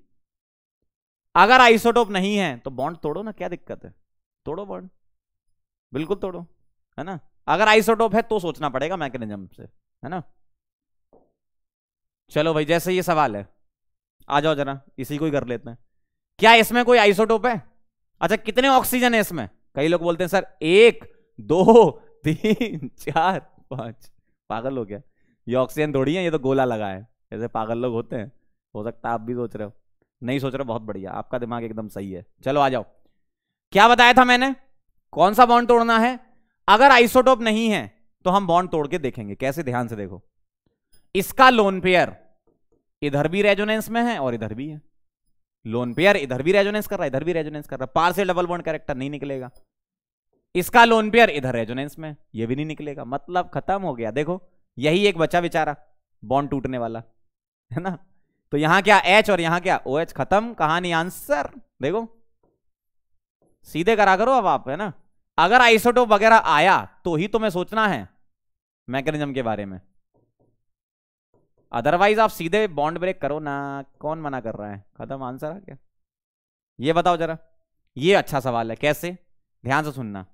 [SPEAKER 1] अगर आइसोटोप नहीं है तो बॉन्ड तोड़ो ना क्या दिक्कत है तोड़ो बॉन्ड बिल्कुल तोड़ो है ना अगर आइसोटोप है तो सोचना पड़ेगा मैकेनिज्म से है ना चलो भाई जैसे ये सवाल है आ जाओ जरा इसी को ही कर लेते हैं क्या इसमें कोई आइसोटोप है अच्छा कितने ऑक्सीजन है इसमें कई लोग बोलते हैं सर एक दो तीन चार पांच पागल हो गया ये ऑक्सीजन थोड़ी है ये तो गोला लगा है ऐसे पागल लोग होते हैं हो सकता है आप भी सोच रहे हो नहीं सोच रहे बहुत बढ़िया आपका दिमाग एकदम सही है चलो आ जाओ क्या बताया था मैंने कौन सा बॉन्ड तोड़ना है अगर आइसोटोप नहीं है तो हम बॉन्ड तोड़ के देखेंगे कैसे ध्यान से देखो इसका लोन पेयर इधर भी रेजोनेंस में है और इधर भी है लोन पेयर इधर भी रेजोनेंस कर रहा है इधर भी रेजोनेंस कर रहा है पार्सल डबल बॉन्ड कैरेक्टर नहीं निकलेगा इसका लोन पेयर इधर रेजोनेंस में ये भी नहीं निकलेगा मतलब खत्म हो गया देखो यही एक बचा बेचारा बॉन्ड टूटने वाला है ना तो यहां क्या एच और यहां क्या ओ एच खत्म कहानी आंसर देखो सीधे करा करो अब आप है ना अगर आइसोटोप वगैरह आया तो ही तुम्हें तो सोचना है मैकेनिज्म के बारे में अदरवाइज आप सीधे बॉन्ड ब्रेक करो ना कौन मना कर रहा है खत्म आंसर आ गया ये बताओ जरा ये अच्छा सवाल है कैसे ध्यान से सुनना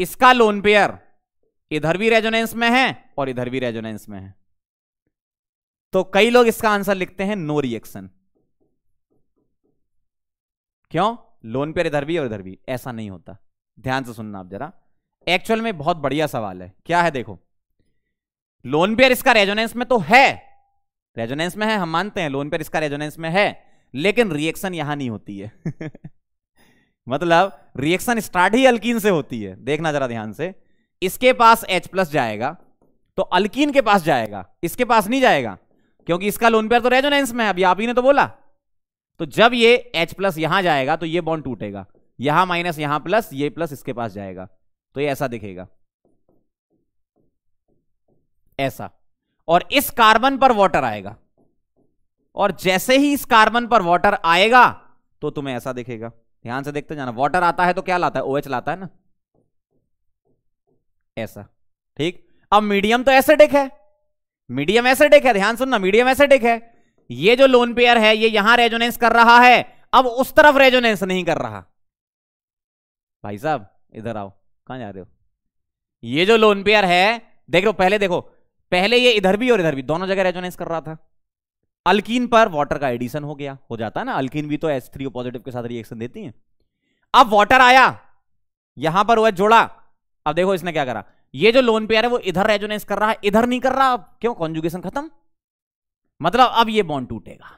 [SPEAKER 1] इसका लोन पेयर इधर भी रेजोनेंस में है और इधर भी रेजोनेंस में है तो कई लोग इसका आंसर लिखते हैं नो रिएक्शन क्यों लोन पेयर इधर भी और इधर भी ऐसा नहीं होता ध्यान से सुनना आप जरा एक्चुअल में बहुत बढ़िया सवाल है क्या है देखो लोन पेयर इसका रेजोनेंस में तो है रेजोनेंस में है हम मानते हैं लोन पेयर इसका रेजोनेंस में है लेकिन रिएक्शन यहां नहीं होती है [laughs] मतलब रिएक्शन स्टार्ट ही अल्कीन से होती है देखना जरा ध्यान से इसके पास H प्लस जाएगा तो अल्कीन के पास जाएगा इसके पास नहीं जाएगा क्योंकि इसका लोन पेयर तो रेजोनेंस में है अभी आप ही ने तो बोला तो जब ये एच प्लस यहां जाएगा तो ये बॉन्ड टूटेगा यहां माइनस यहां प्लस ये प्लस इसके पास जाएगा तो ये ऐसा दिखेगा ऐसा और इस कार्बन पर वाटर आएगा और जैसे ही इस कार्बन पर वाटर आएगा तो तुम्हें ऐसा दिखेगा ध्यान से देखते जाना वाटर आता है तो क्या लाता है ओएच लाता है ना ऐसा ठीक अब मीडियम तो एसिडिक है मीडियम एसिडिक है ध्यान सुनना मीडियम एसिडिक है ये जो लोन पेयर है ये यहां रेजोनेंस कर रहा है अब उस तरफ रेजोनेंस नहीं कर रहा भाई साहब इधर आओ कहां जा रहे हो ये जो लोन पेयर है देख लो पहले देखो पहले ये इधर भी और इधर भी दोनों जगह रेजोनेंस कर रहा था अल्किन पर वाटर का एडिशन हो गया हो जाता है ना अल्किन भी तो एस थ्री पॉजिटिव के साथ रिएक्शन देती है अब वाटर आया यहां पर हुआ जोड़ा अब देखो इसने क्या करा ये जो लोन पेयर है वो इधर रेजोनेंस कर रहा है इधर नहीं कर रहा अब क्यों कॉन्जुगेशन खत्म मतलब अब ये बॉन्ड टूटेगा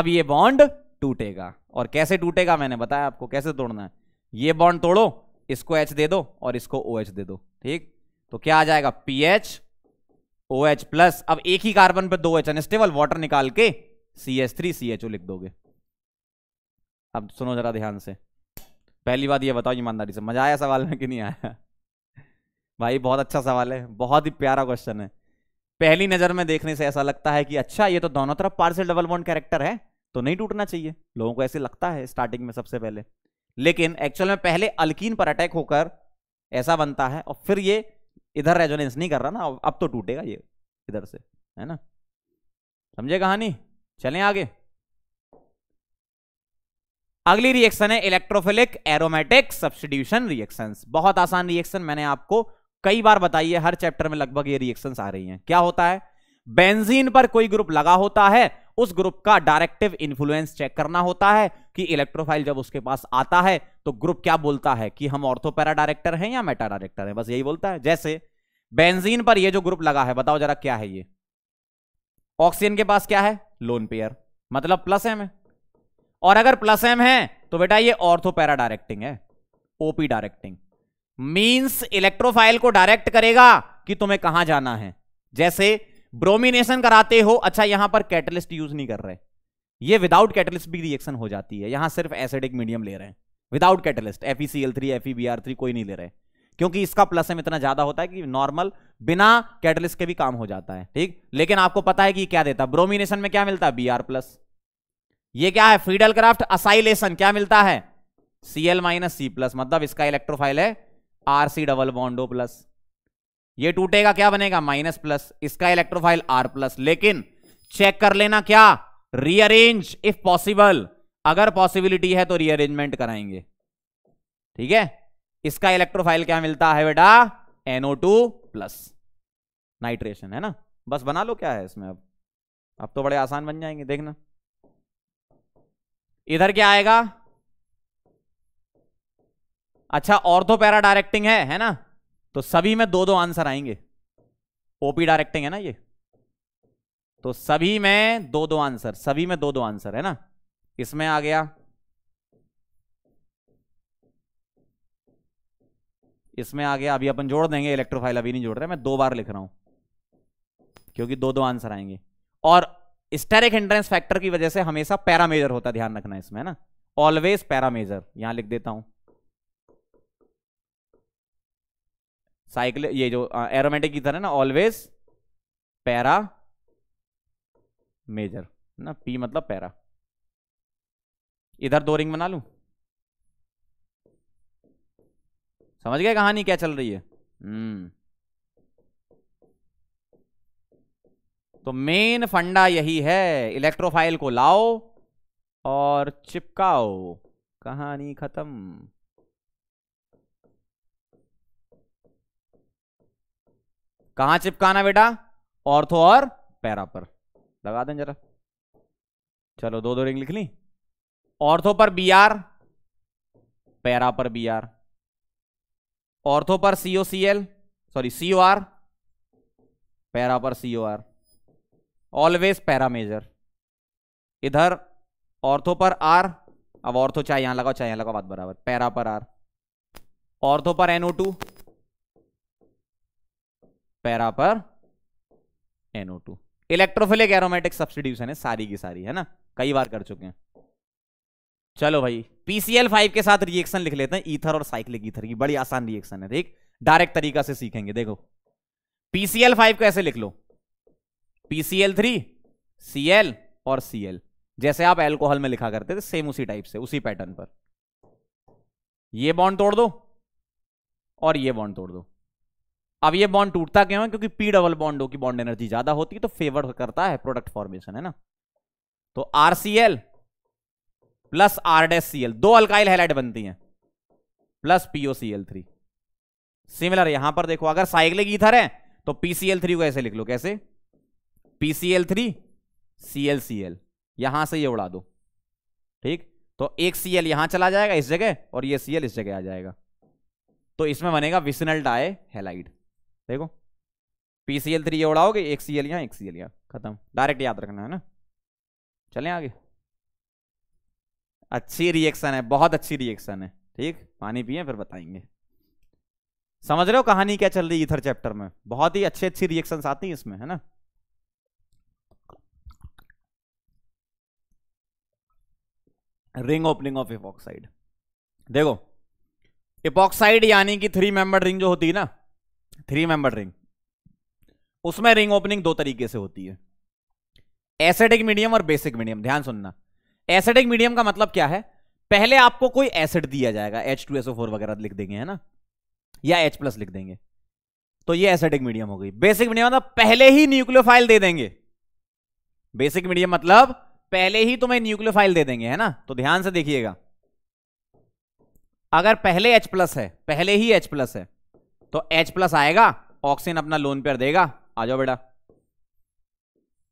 [SPEAKER 1] अब ये बॉन्ड टूटेगा और कैसे टूटेगा मैंने बताया आपको कैसे तोड़ना है ये बॉन्ड तोड़ो इसको एच दे दो और इसको ओ OH एच दे दो ठीक तो क्या आ जाएगा पीएच ओ एच प्लस अब एक ही कार्बन पर दो एच अनस्टेबल वाटर निकाल के C H three C H O लिख दोगे अब सुनो जरा ध्यान से पहली बात ये बताओ ईमानदारी से मजा आया सवाल में कि नहीं आया भाई बहुत अच्छा सवाल है बहुत ही प्यारा क्वेश्चन है पहली नजर में देखने से ऐसा लगता है कि अच्छा ये तो दोनों तरफ पार्सल डबल बॉन्ड कैरेक्टर है तो नहीं टूटना चाहिए लोगों को ऐसे लगता है स्टार्टिंग में सबसे पहले लेकिन एक्चुअल में पहले अल्किन पर अटैक होकर ऐसा बनता है और फिर ये इधर रेजोनेंस नहीं कर रहा ना अब तो टूटेगा ये इधर से है ना समझे कहानी चलें आगे अगली रिएक्शन है इलेक्ट्रोफिलिक एरोमेटिक सब्सटीट्यूशन रिएक्शन बहुत आसान रिएक्शन मैंने आपको कई बार बताई है हर चैप्टर में लगभग ये रिएक्शन आ रही हैं क्या होता है बेंजीन पर कोई ग्रुप लगा होता है उस ग्रुप का डायरेक्टिव इन्फ्लुएंस चेक करना होता है कि इलेक्ट्रोफाइल जब उसके पास आता है तो ग्रुप क्या बोलता है कि हम ऑर्थोपैरा डायरेक्टर हैं या मेटा डायरेक्टर हैं बस यही बोलता है जैसे बेंजीन पर ये जो ग्रुप लगा है बताओ जरा क्या है ये ऑक्सीजन के पास क्या है लोन पेयर मतलब प्लस एम है और अगर प्लस एम है तो बेटा ये ऑर्थोपैरा डायरेक्टिंग है ओपी डायरेक्टिंग मीन्स इलेक्ट्रोफाइल को डायरेक्ट करेगा कि तुम्हें कहां जाना है जैसे ब्रोमिनेशन कराते हो अच्छा यहां पर कैटलिस्ट यूज नहीं कर रहे ये विदाउट कैटलिस्ट भी रिएक्शन हो जाती है यहां सिर्फ एसिडिक मीडियम ले रहे हैं without catalyst F C L three F B R three कोई नहीं ले रहे क्योंकि इसका प्लस एम इतना ज्यादा होता है कि नॉर्मल बिना कैटलिस्ट के भी काम हो जाता है ठीक लेकिन आपको पता है कि क्या देता है ब्रोमिनेशन में क्या मिलता है बी आर प्लस ये क्या है फ्रीडल क्राफ्ट असाइलेशन क्या मिलता है सीएल माइनस सी प्लस मतलब इसका इलेक्ट्रोफाइल है आरसी डबल बॉन्डो प्लस ये टूटेगा क्या बनेगा माइनस प्लस इसका इलेक्ट्रोफाइल आर प्लस लेकिन चेक कर लेना क्या रीअरेंज इफ पॉसिबल अगर पॉसिबिलिटी है तो रीअरेंजमेंट कराएंगे ठीक है इसका इलेक्ट्रोफाइल क्या मिलता है बेटा एनओ टू प्लस नाइट्रेशन है ना बस बना लो क्या है इसमें अब अब तो बड़े आसान बन जाएंगे देखना इधर क्या आएगा अच्छा ऑर्थोपैरा डायरेक्टिंग है है ना तो सभी में दो दो आंसर आएंगे ओपी डायरेक्टिंग है ना ये तो सभी में दो दो आंसर सभी में दो दो आंसर है ना इसमें आ गया इसमें आ गया अभी अपन जोड़ देंगे इलेक्ट्रोफाइल अभी नहीं जोड़ रहे मैं दो बार लिख रहा हूं क्योंकि दो दो आंसर आएंगे और स्टेरिक एंट्रेंस फैक्टर की वजह से हमेशा पैरामेजर होता है ध्यान रखना इसमें है ना ऑलवेज पैरामेजर यहां लिख देता हूं साइकिल ये जो एरोमेटिक इधर है ना ऑलवेज पैरा मेजर ना पी मतलब पैरा इधर दो रिंग बना लू समझ गए कहानी क्या चल रही है हम्म तो मेन फंडा यही है इलेक्ट्रोफाइल को लाओ और चिपकाओ कहानी खत्म कहां चिपकाना बेटा ऑर्थो और पैरा पर लगा दें जरा चलो दो दो रिंग लिख ली ऑर्थो पर बी आर पैरा पर बी आर ऑर्थो पर CO C L sorry CO R para पर CO R always para major इधर ऑर्थो पर आर अब ऑर्थो चाहे यहां लगाओ चाहे यहां लगाओ बात बराबर पैरा पर आर ऑर्थो पर एनओ टू पैरा पर NO two electrophilic aromatic substitution है सारी की सारी है ना कई बार कर चुके हैं चलो भाई पीसीएल फाइव के साथ रिएक्शन लिख लेते हैं ईथर और साइक्लिक ईथर की बड़ी आसान रिएक्शन है ठीक डायरेक्ट तरीका से सीखेंगे देखो पीसीएल फाइव को ऐसे लिख लो पीसीएल थ्री सीएल और सीएल जैसे आप एल्कोहल में लिखा करते थे सेम उसी टाइप से उसी पैटर्न पर ये बॉन्ड तोड़ दो और ये बॉन्ड तोड़ दो अब ये बॉन्ड टूटता क्यों है क्योंकि पी डबल बॉन्डो की बॉन्ड एनर्जी ज्यादा होती है तो फेवर करता है प्रोडक्ट फॉर्मेशन है ना तो आरसीएल प्लस आर आरडेसीएल दो अल्काइल हेलाइड बनती हैं प्लस पीओसीएल थ्री सिमिलर यहां पर देखो अगर साइक्लिक ईथर है तो पीसीएल थ्री को ऐसे लिख लो कैसे पीसीएल थ्री सीएल सीएल यहां से ये उड़ा दो ठीक तो एक सीएल यहां चला जाएगा इस जगह और ये सीएल इस जगह आ जाएगा तो इसमें बनेगा विसनल डाए हेलाइड देखो पी सी एल थ्री ये उड़ाओगे एक सी एल यहाँ एक सी एल यहाँ खत्म डायरेक्ट याद रखना है ना चले आगे अच्छी रिएक्शन है बहुत अच्छी रिएक्शन है ठीक पानी पिए फिर बताएंगे समझ रहे हो कहानी क्या चल रही है इधर चैप्टर में बहुत ही अच्छी अच्छी रिएक्शन आती हैं इसमें है ना रिंग ओपनिंग ऑफ इपॉक्साइड देखो इपॉक्साइड यानी कि थ्री मेंबर रिंग जो होती है ना थ्री मेंबर रिंग उसमें रिंग ओपनिंग दो तरीके से होती है एसिडिक मीडियम और बेसिक मीडियम ध्यान सुनना एसिडिक मीडियम का मतलब क्या है पहले आपको कोई एसिड दिया जाएगा एच टू एसओ फोर वगैरह लिख देंगे है ना या एच प्लस लिख देंगे तो ये एसिडिक मीडियम हो गई बेसिक मीडियम मतलब पहले ही न्यूक्लियोफाइल दे देंगे बेसिक मीडियम मतलब पहले ही तुम्हें न्यूक्लियोफाइल दे देंगे है ना तो ध्यान से देखिएगा अगर पहले H प्लस है पहले ही H प्लस है तो एच प्लस आएगा ऑक्सीजन अपना लोन पेयर देगा आ जाओ बेटा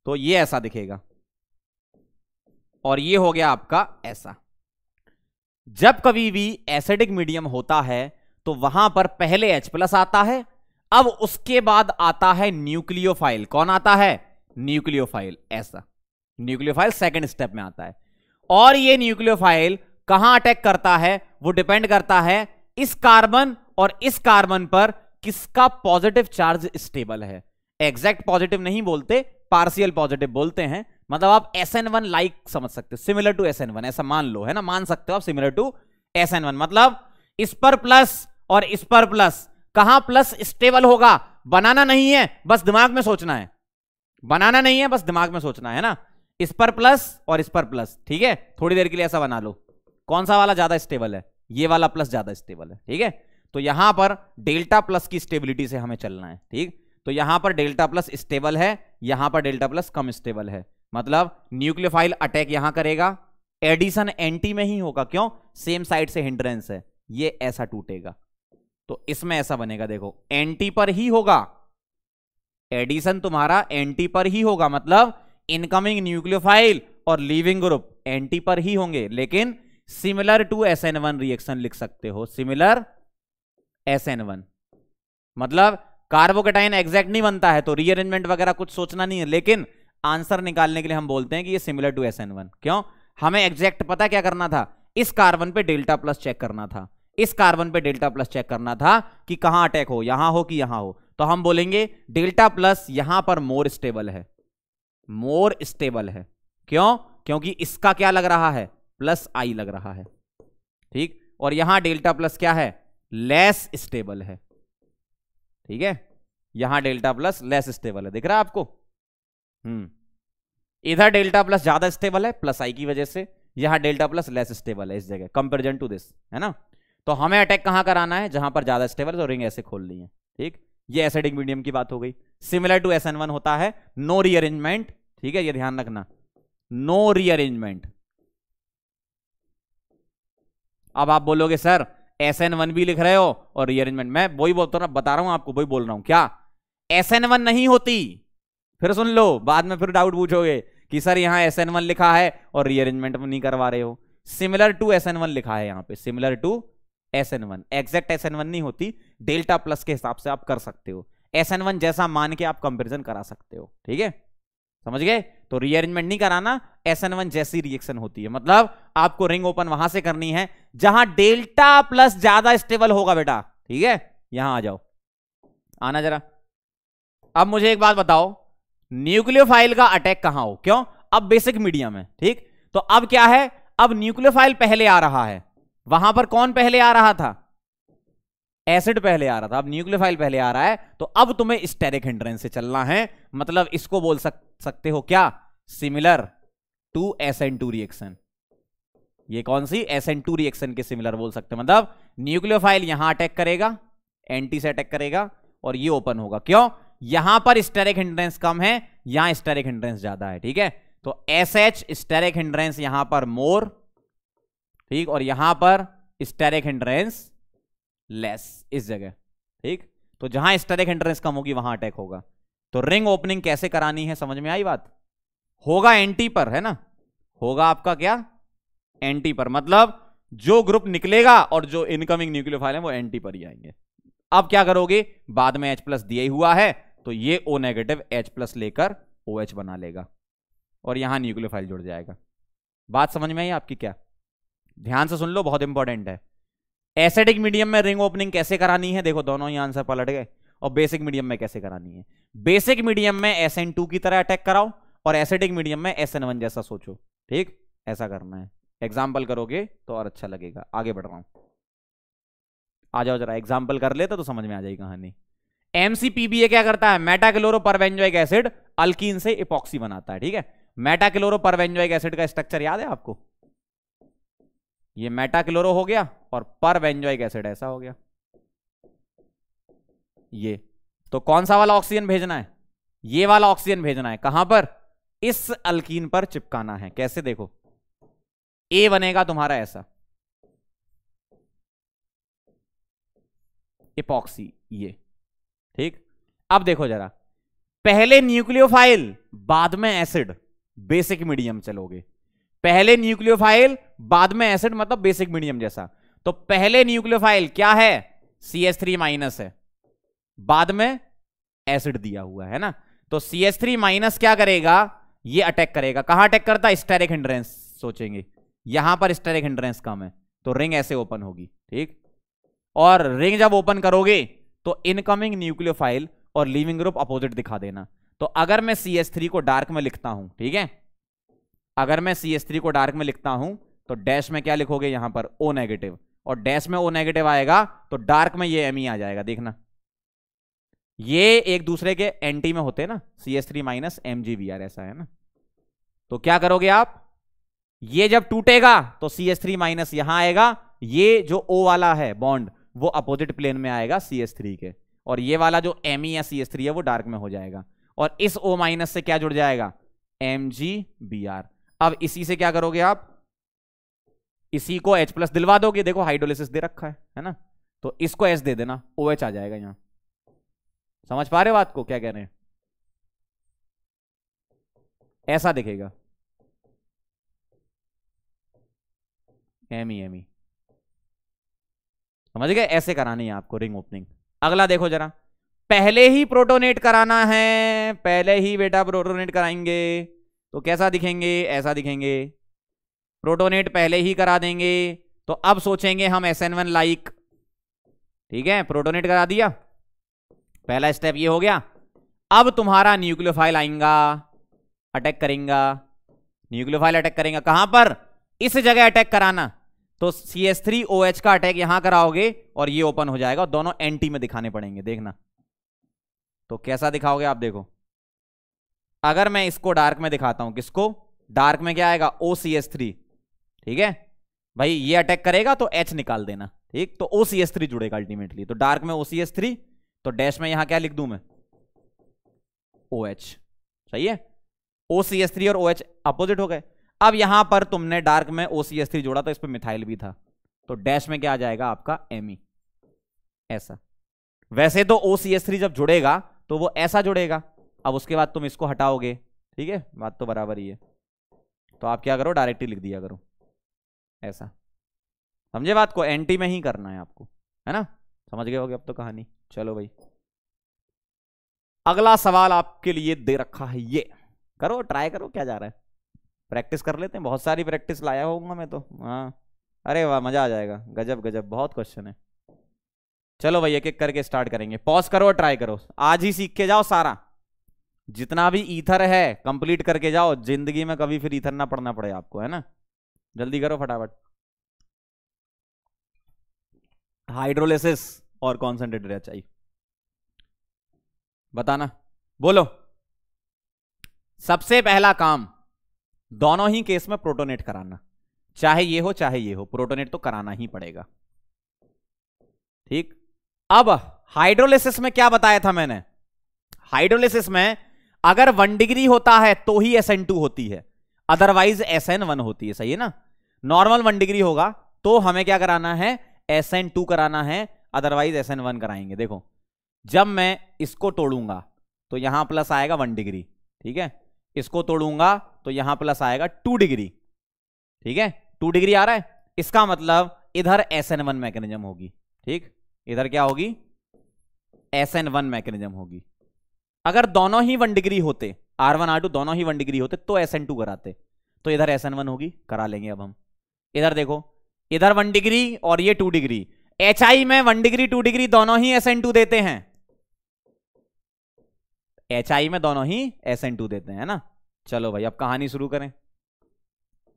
[SPEAKER 1] तो ये ऐसा दिखेगा और ये हो गया आपका ऐसा जब कभी भी एसिडिक मीडियम होता है तो वहां पर पहले H प्लस आता है अब उसके बाद आता है न्यूक्लियोफाइल कौन आता है न्यूक्लियोफाइल ऐसा न्यूक्लियोफाइल सेकंड स्टेप में आता है और ये न्यूक्लियोफाइल कहां अटैक करता है वो डिपेंड करता है इस कार्बन और इस कार्बन पर किसका पॉजिटिव चार्ज स्टेबल है एग्जैक्ट पॉजिटिव नहीं बोलते पार्सियल पॉजिटिव बोलते हैं मतलब आप एस एन वन लाइक समझ सकते हो similar to S N one ऐसा मान लो है ना मान सकते हो आप similar to S N one मतलब इस पर प्लस और इस पर प्लस कहां प्लस स्टेबल होगा बनाना नहीं है बस दिमाग में सोचना है बनाना नहीं है बस दिमाग में सोचना है ना इस पर प्लस और इस पर प्लस ठीक है थोड़ी देर के लिए ऐसा बना लो कौन सा वाला ज्यादा स्टेबल है ये वाला प्लस ज्यादा स्टेबल है ठीक है तो यहां पर डेल्टा प्लस की स्टेबिलिटी से हमें चलना है ठीक तो यहां पर डेल्टा प्लस स्टेबल है यहां पर डेल्टा प्लस कम स्टेबल है मतलब न्यूक्लियोफाइल अटैक यहां करेगा एडिशन एंटी में ही होगा क्यों सेम साइड से हिंड्रेंस है ये ऐसा टूटेगा तो इसमें ऐसा बनेगा देखो एंटी पर ही होगा एडिशन तुम्हारा एंटी पर ही होगा मतलब इनकमिंग न्यूक्लियोफाइल और लिविंग ग्रुप एंटी पर ही होंगे लेकिन similar to S N one reaction लिख सकते हो सिमिलर एस एन वन मतलब कार्बोकेटाइन एग्जैक्ट नहीं बनता है तो रीअरेंजमेंट वगैरह कुछ सोचना नहीं है लेकिन आंसर निकालने के लिए हम बोलते हैं कि ये similar to S N one क्यों हमें एग्जैक्ट पता क्या करना था इस कार्बन पे डेल्टा प्लस चेक करना था इस कार्बन पे डेल्टा प्लस चेक करना था कि कहां अटैक हो यहां हो कि यहां हो तो हम बोलेंगे डेल्टा प्लस यहां पर मोर स्टेबल है मोर स्टेबल है क्यों क्योंकि इसका क्या लग रहा है प्लस आई लग रहा है ठीक और यहां डेल्टा प्लस क्या है लेस स्टेबल है ठीक है यहां डेल्टा प्लस लेस स्टेबल है दिख रहा है आपको हम्म इधर डेल्टा प्लस ज्यादा स्टेबल है प्लस आई की वजह से यहां डेल्टा प्लस लेस स्टेबल है इस जगह कंपेरिजन टू दिस है ना तो हमें अटैक कहां कराना है जहां पर ज्यादा स्टेबल तो रिंग ऐसे खोलनी है ठीक ये एसिडिक मीडियम की बात हो गई सिमिलर टू एस होता है नो रीअरेंजमेंट ठीक है ये ध्यान रखना नो रीअरेंजमेंट अब आप बोलोगे सर एस एन वन भी लिख रहे हो और रीअरेंजमेंट मैं वही बोलता हूँ ना बता रहा हूँ आपको वही बोल रहा हूँ क्या एस एन वन नहीं होती फिर सुन लो बाद में फिर डाउट पूछोगे कि सर यहाँ एस एन वन लिखा है और रीअरेंजमेंट नहीं करवा रहे हो similar to S N one लिखा है यहाँ पे similar to S N one exact S N one नहीं होती डेल्टा प्लस के हिसाब से आप कर सकते हो एस एन वन जैसा मान के आप कंपेरिजन करा सकते हो ठीक है समझ गए तो रीअरेंजमेंट नहीं कराना एस एन वन जैसी रिएक्शन होती है मतलब आपको रिंग ओपन वहां से करनी है जहां डेल्टा प्लस ज्यादा स्टेबल होगा बेटा ठीक है यहां आ जाओ आना जरा अब मुझे एक बात बताओ न्यूक्लियोफाइल का अटैक कहां हो क्यों अब बेसिक मीडियम है ठीक तो अब क्या है अब न्यूक्लियोफाइल पहले आ रहा है वहां पर कौन पहले आ रहा था एसिड पहले आ रहा था अब न्यूक्लियोफाइल पहले आ रहा है तो अब तुम्हें स्टेरिक हिंड्रेंस से चलना है मतलब इसको बोल सक, सकते हो क्या similar to S N two reaction ये कौन सी एस एन टू रिएक्शन के सिमिलर बोल सकते हैं मतलब न्यूक्लियोफाइल यहां अटैक करेगा एंटी से अटैक करेगा और ये ओपन होगा क्यों यहां पर स्टेरिक हिंड्रेंस कम है यहां स्टेरिक हिंड्रेंस ज्यादा है ठीक है तो एस एच स्टेरिक हिंड्रेंस यहां पर मोर ठीक और यहां पर स्टेरिक हिंड्रेंस लेस इस जगह ठीक तो जहां स्टेरिक हिंड्रेंस कम होगी वहां अटैक होगा तो रिंग ओपनिंग कैसे करानी है समझ में आई बात होगा एंटी पर है ना होगा आपका क्या एंटी पर मतलब जो ग्रुप निकलेगा और जो इनकमिंग न्यूक्लियोफाइल है वो एंटी पर ही आएंगे अब क्या करोगे बाद में एच प्लस दिया ही हुआ है तो ये ओ नेगेटिव एच प्लस लेकर ओ OH बना लेगा और यहां न्यूक्लियोफाइल जुड़ जाएगा बात समझ में आई आपकी क्या ध्यान से सुन लो बहुत इंपॉर्टेंट है एसिडिक मीडियम में रिंग ओपनिंग कैसे करानी है देखो दोनों ही आंसर पलट गए और बेसिक मीडियम में कैसे करानी है बेसिक मीडियम में एस की तरह अटैक कराओ और एसिडिक मीडियम में एस जैसा सोचो ठीक ऐसा करना है एग्जाम्पल करोगे तो और अच्छा लगेगा आगे बढ़ रहा हूं आ जाओ जरा एग्जाम्पल कर लेते तो समझ में आ जाएगी कहानी एमसीपीबीए क्या करता है मेटाक्लोरो परवेंजोइक एसिड अल्कीन से इपॉक्सी बनाता है ठीक है मेटाक्लोरो परवेंजोइक एसिड का स्ट्रक्चर याद है आपको ये मेटाक्लोरो हो गया और परवेंजोइक एसिड ऐसा हो गया ये तो कौन सा वाला ऑक्सीजन भेजना है ये वाला ऑक्सीजन भेजना है कहां पर इस अल्कीन पर चिपकाना है कैसे देखो ए बनेगा तुम्हारा ऐसा इपॉक्सी ये ठीक अब देखो जरा पहले न्यूक्लियोफाइल बाद में एसिड बेसिक मीडियम चलोगे पहले न्यूक्लियोफाइल बाद में एसिड मतलब बेसिक मीडियम जैसा तो पहले न्यूक्लियोफाइल क्या है सी एस थ्री माइनस है बाद में एसिड दिया हुआ है ना तो सी एस थ्री माइनस क्या करेगा ये अटैक करेगा कहां अटैक करता स्टेरिक हिंड्रेंस सोचेंगे यहां पर स्टेरिक हिंड्रेंस कम है तो रिंग ऐसे ओपन होगी ठीक और रिंग जब ओपन करोगे तो इनकमिंग न्यूक्लियोफाइल और लिविंग ग्रुप अपोजिट दिखा देना तो अगर मैं सी एस थ्री को डार्क में लिखता हूं ठीक है अगर मैं सी एस थ्री को डार्क में लिखता हूं तो डैश में क्या लिखोगे यहां पर ओ नेगेटिव और डैश में ओ नेगेटिव आएगा तो डार्क में ये एम e आ जाएगा देखना ये एक दूसरे के एंटी में होते हैं ना C S three minus M G B R ऐसा है ना तो क्या करोगे आप ये जब टूटेगा तो सी एस थ्री माइनस यहां आएगा ये जो ओ वाला है बॉन्ड वो अपोजिट प्लेन में आएगा सी एस थ्री के और ये वाला जो एम ई e या सी एस थ्री है वो डार्क में हो जाएगा और इस ओ माइनस से क्या जुड़ जाएगा एम जी बी आर अब इसी से क्या करोगे आप इसी को एच प्लस दिलवा दोगे देखो हाइड्रोलिसिस दे रखा है है ना तो इसको एस दे देना ओ एच आ जाएगा यहां समझ पा रहे हो बात को क्या कह रहे हैं ऐसा दिखेगा एम ई एम ई समझ गए ऐसे करानी है आपको रिंग ओपनिंग अगला देखो जरा पहले ही प्रोटोनेट कराना है पहले ही बेटा प्रोटोनेट कराएंगे तो कैसा दिखेंगे ऐसा दिखेंगे प्रोटोनेट पहले ही करा देंगे तो अब सोचेंगे हम एस एन वन लाइक ठीक है प्रोटोनेट करा दिया पहला स्टेप ये हो गया अब तुम्हारा न्यूक्लियोफाइल आएगा अटैक करेंगे न्यूक्लियोफाइल अटैक करेंगे कहां पर इस जगह अटैक कराना तो C S three O H का अटैक यहां कराओगे और ये ओपन हो जाएगा दोनों एंटी में दिखाने पड़ेंगे देखना तो कैसा दिखाओगे आप देखो अगर मैं इसको डार्क में दिखाता हूं किसको डार्क में क्या आएगा ओ सी एस थ्री ठीक है भाई ये अटैक करेगा तो एच निकाल देना ठीक तो ओ सी एस थ्री जुड़ेगा अल्टीमेटली तो डार्क में ओ सी एस थ्री तो डैश में यहां क्या लिख दू मैं ओ एच सही है ओ सी एस थ्री और ओ एच अपोजिट हो गए अब यहां पर तुमने डार्क में ओसीएस थ्री जोड़ा था इस पर मिथाइल भी था तो डैश में क्या आ जाएगा आपका एम e। ऐसा वैसे तो ओसीएस थ्री जब जुड़ेगा तो वो ऐसा जुड़ेगा अब उसके बाद तुम इसको हटाओगे ठीक है बात तो बराबर ही है तो आप क्या करो डायरेक्टली लिख दिया करो ऐसा समझे बात को एंटी में ही करना है आपको है ना समझ गए होगे अब तो कहानी चलो भाई अगला सवाल आपके लिए दे रखा है ये करो ट्राई करो क्या जा रहा है प्रैक्टिस कर लेते हैं बहुत सारी प्रैक्टिस लाया होगा मैं तो हाँ अरे वाह मज़ा आ जाएगा गजब गजब बहुत क्वेश्चन है चलो भाई एक एक करके स्टार्ट करेंगे पॉज करो ट्राई करो आज ही सीख के जाओ सारा जितना भी ईथर है कंप्लीट करके जाओ जिंदगी में कभी फिर ईथर ना पढ़ना पड़े आपको है ना जल्दी करो फटाफट हाइड्रोलिसिस और कॉन्सेंट्रेटेड चाहिए बताना बोलो सबसे पहला काम दोनों ही केस में प्रोटोनेट कराना चाहे ये हो चाहे ये हो प्रोटोनेट तो कराना ही पड़ेगा ठीक अब हाइड्रोलिसिस में क्या बताया था मैंने हाइड्रोलिसिस में अगर वन डिग्री होता है तो ही एस एन टू होती है अदरवाइज एस एन वन होती है सही है ना नॉर्मल वन डिग्री होगा तो हमें क्या कराना है एस एन टू कराना है अदरवाइज एस एन वन कराएंगे देखो जब मैं इसको तोड़ूंगा तो यहां प्लस आएगा वन डिग्री ठीक है इसको तोड़ूंगा तो यहां प्लस आएगा टू डिग्री ठीक है टू डिग्री आ रहा है इसका मतलब इधर एस एन वन मैकेनिज्म होगी ठीक इधर क्या होगी एस एन वन मैकेनिज्म होगी अगर दोनों ही वन डिग्री होते आर वन आर टू दोनों ही वन डिग्री होते तो एस एन टू कराते तो इधर एस एन वन होगी करा लेंगे अब हम इधर देखो इधर वन डिग्री और ये टू डिग्री एच आई में वन डिग्री टू डिग्री दोनों ही एस एन टू देते हैं एच आई में दोनों ही एस एन टू देते हैं ना चलो भाई अब कहानी शुरू करें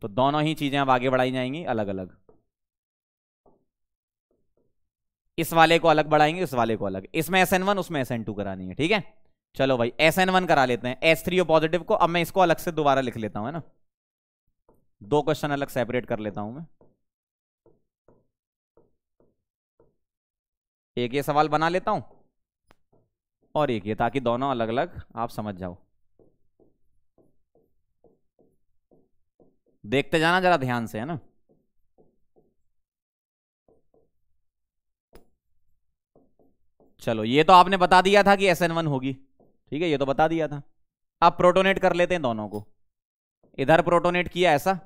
[SPEAKER 1] तो दोनों ही चीजें अब आगे बढ़ाई जाएंगी अलग अलग इस वाले को अलग बढ़ाएंगे इस वाले को अलग इसमें एस एन वन उसमें एस एन टू करानी है ठीक है चलो भाई एस एन वन करा लेते हैं एस थ्री और पॉजिटिव को अब मैं इसको अलग से दोबारा लिख लेता हूं है ना दो क्वेश्चन अलग सेपरेट कर लेता हूं मैं एक ये सवाल बना लेता हूं और एक ये ताकि दोनों अलग अलग आप समझ जाओ देखते जाना जरा ध्यान से है ना चलो ये तो आपने बता दिया था कि एस एन वन होगी ठीक है ये तो बता दिया था अब प्रोटोनेट कर लेते हैं दोनों को इधर प्रोटोनेट किया ऐसा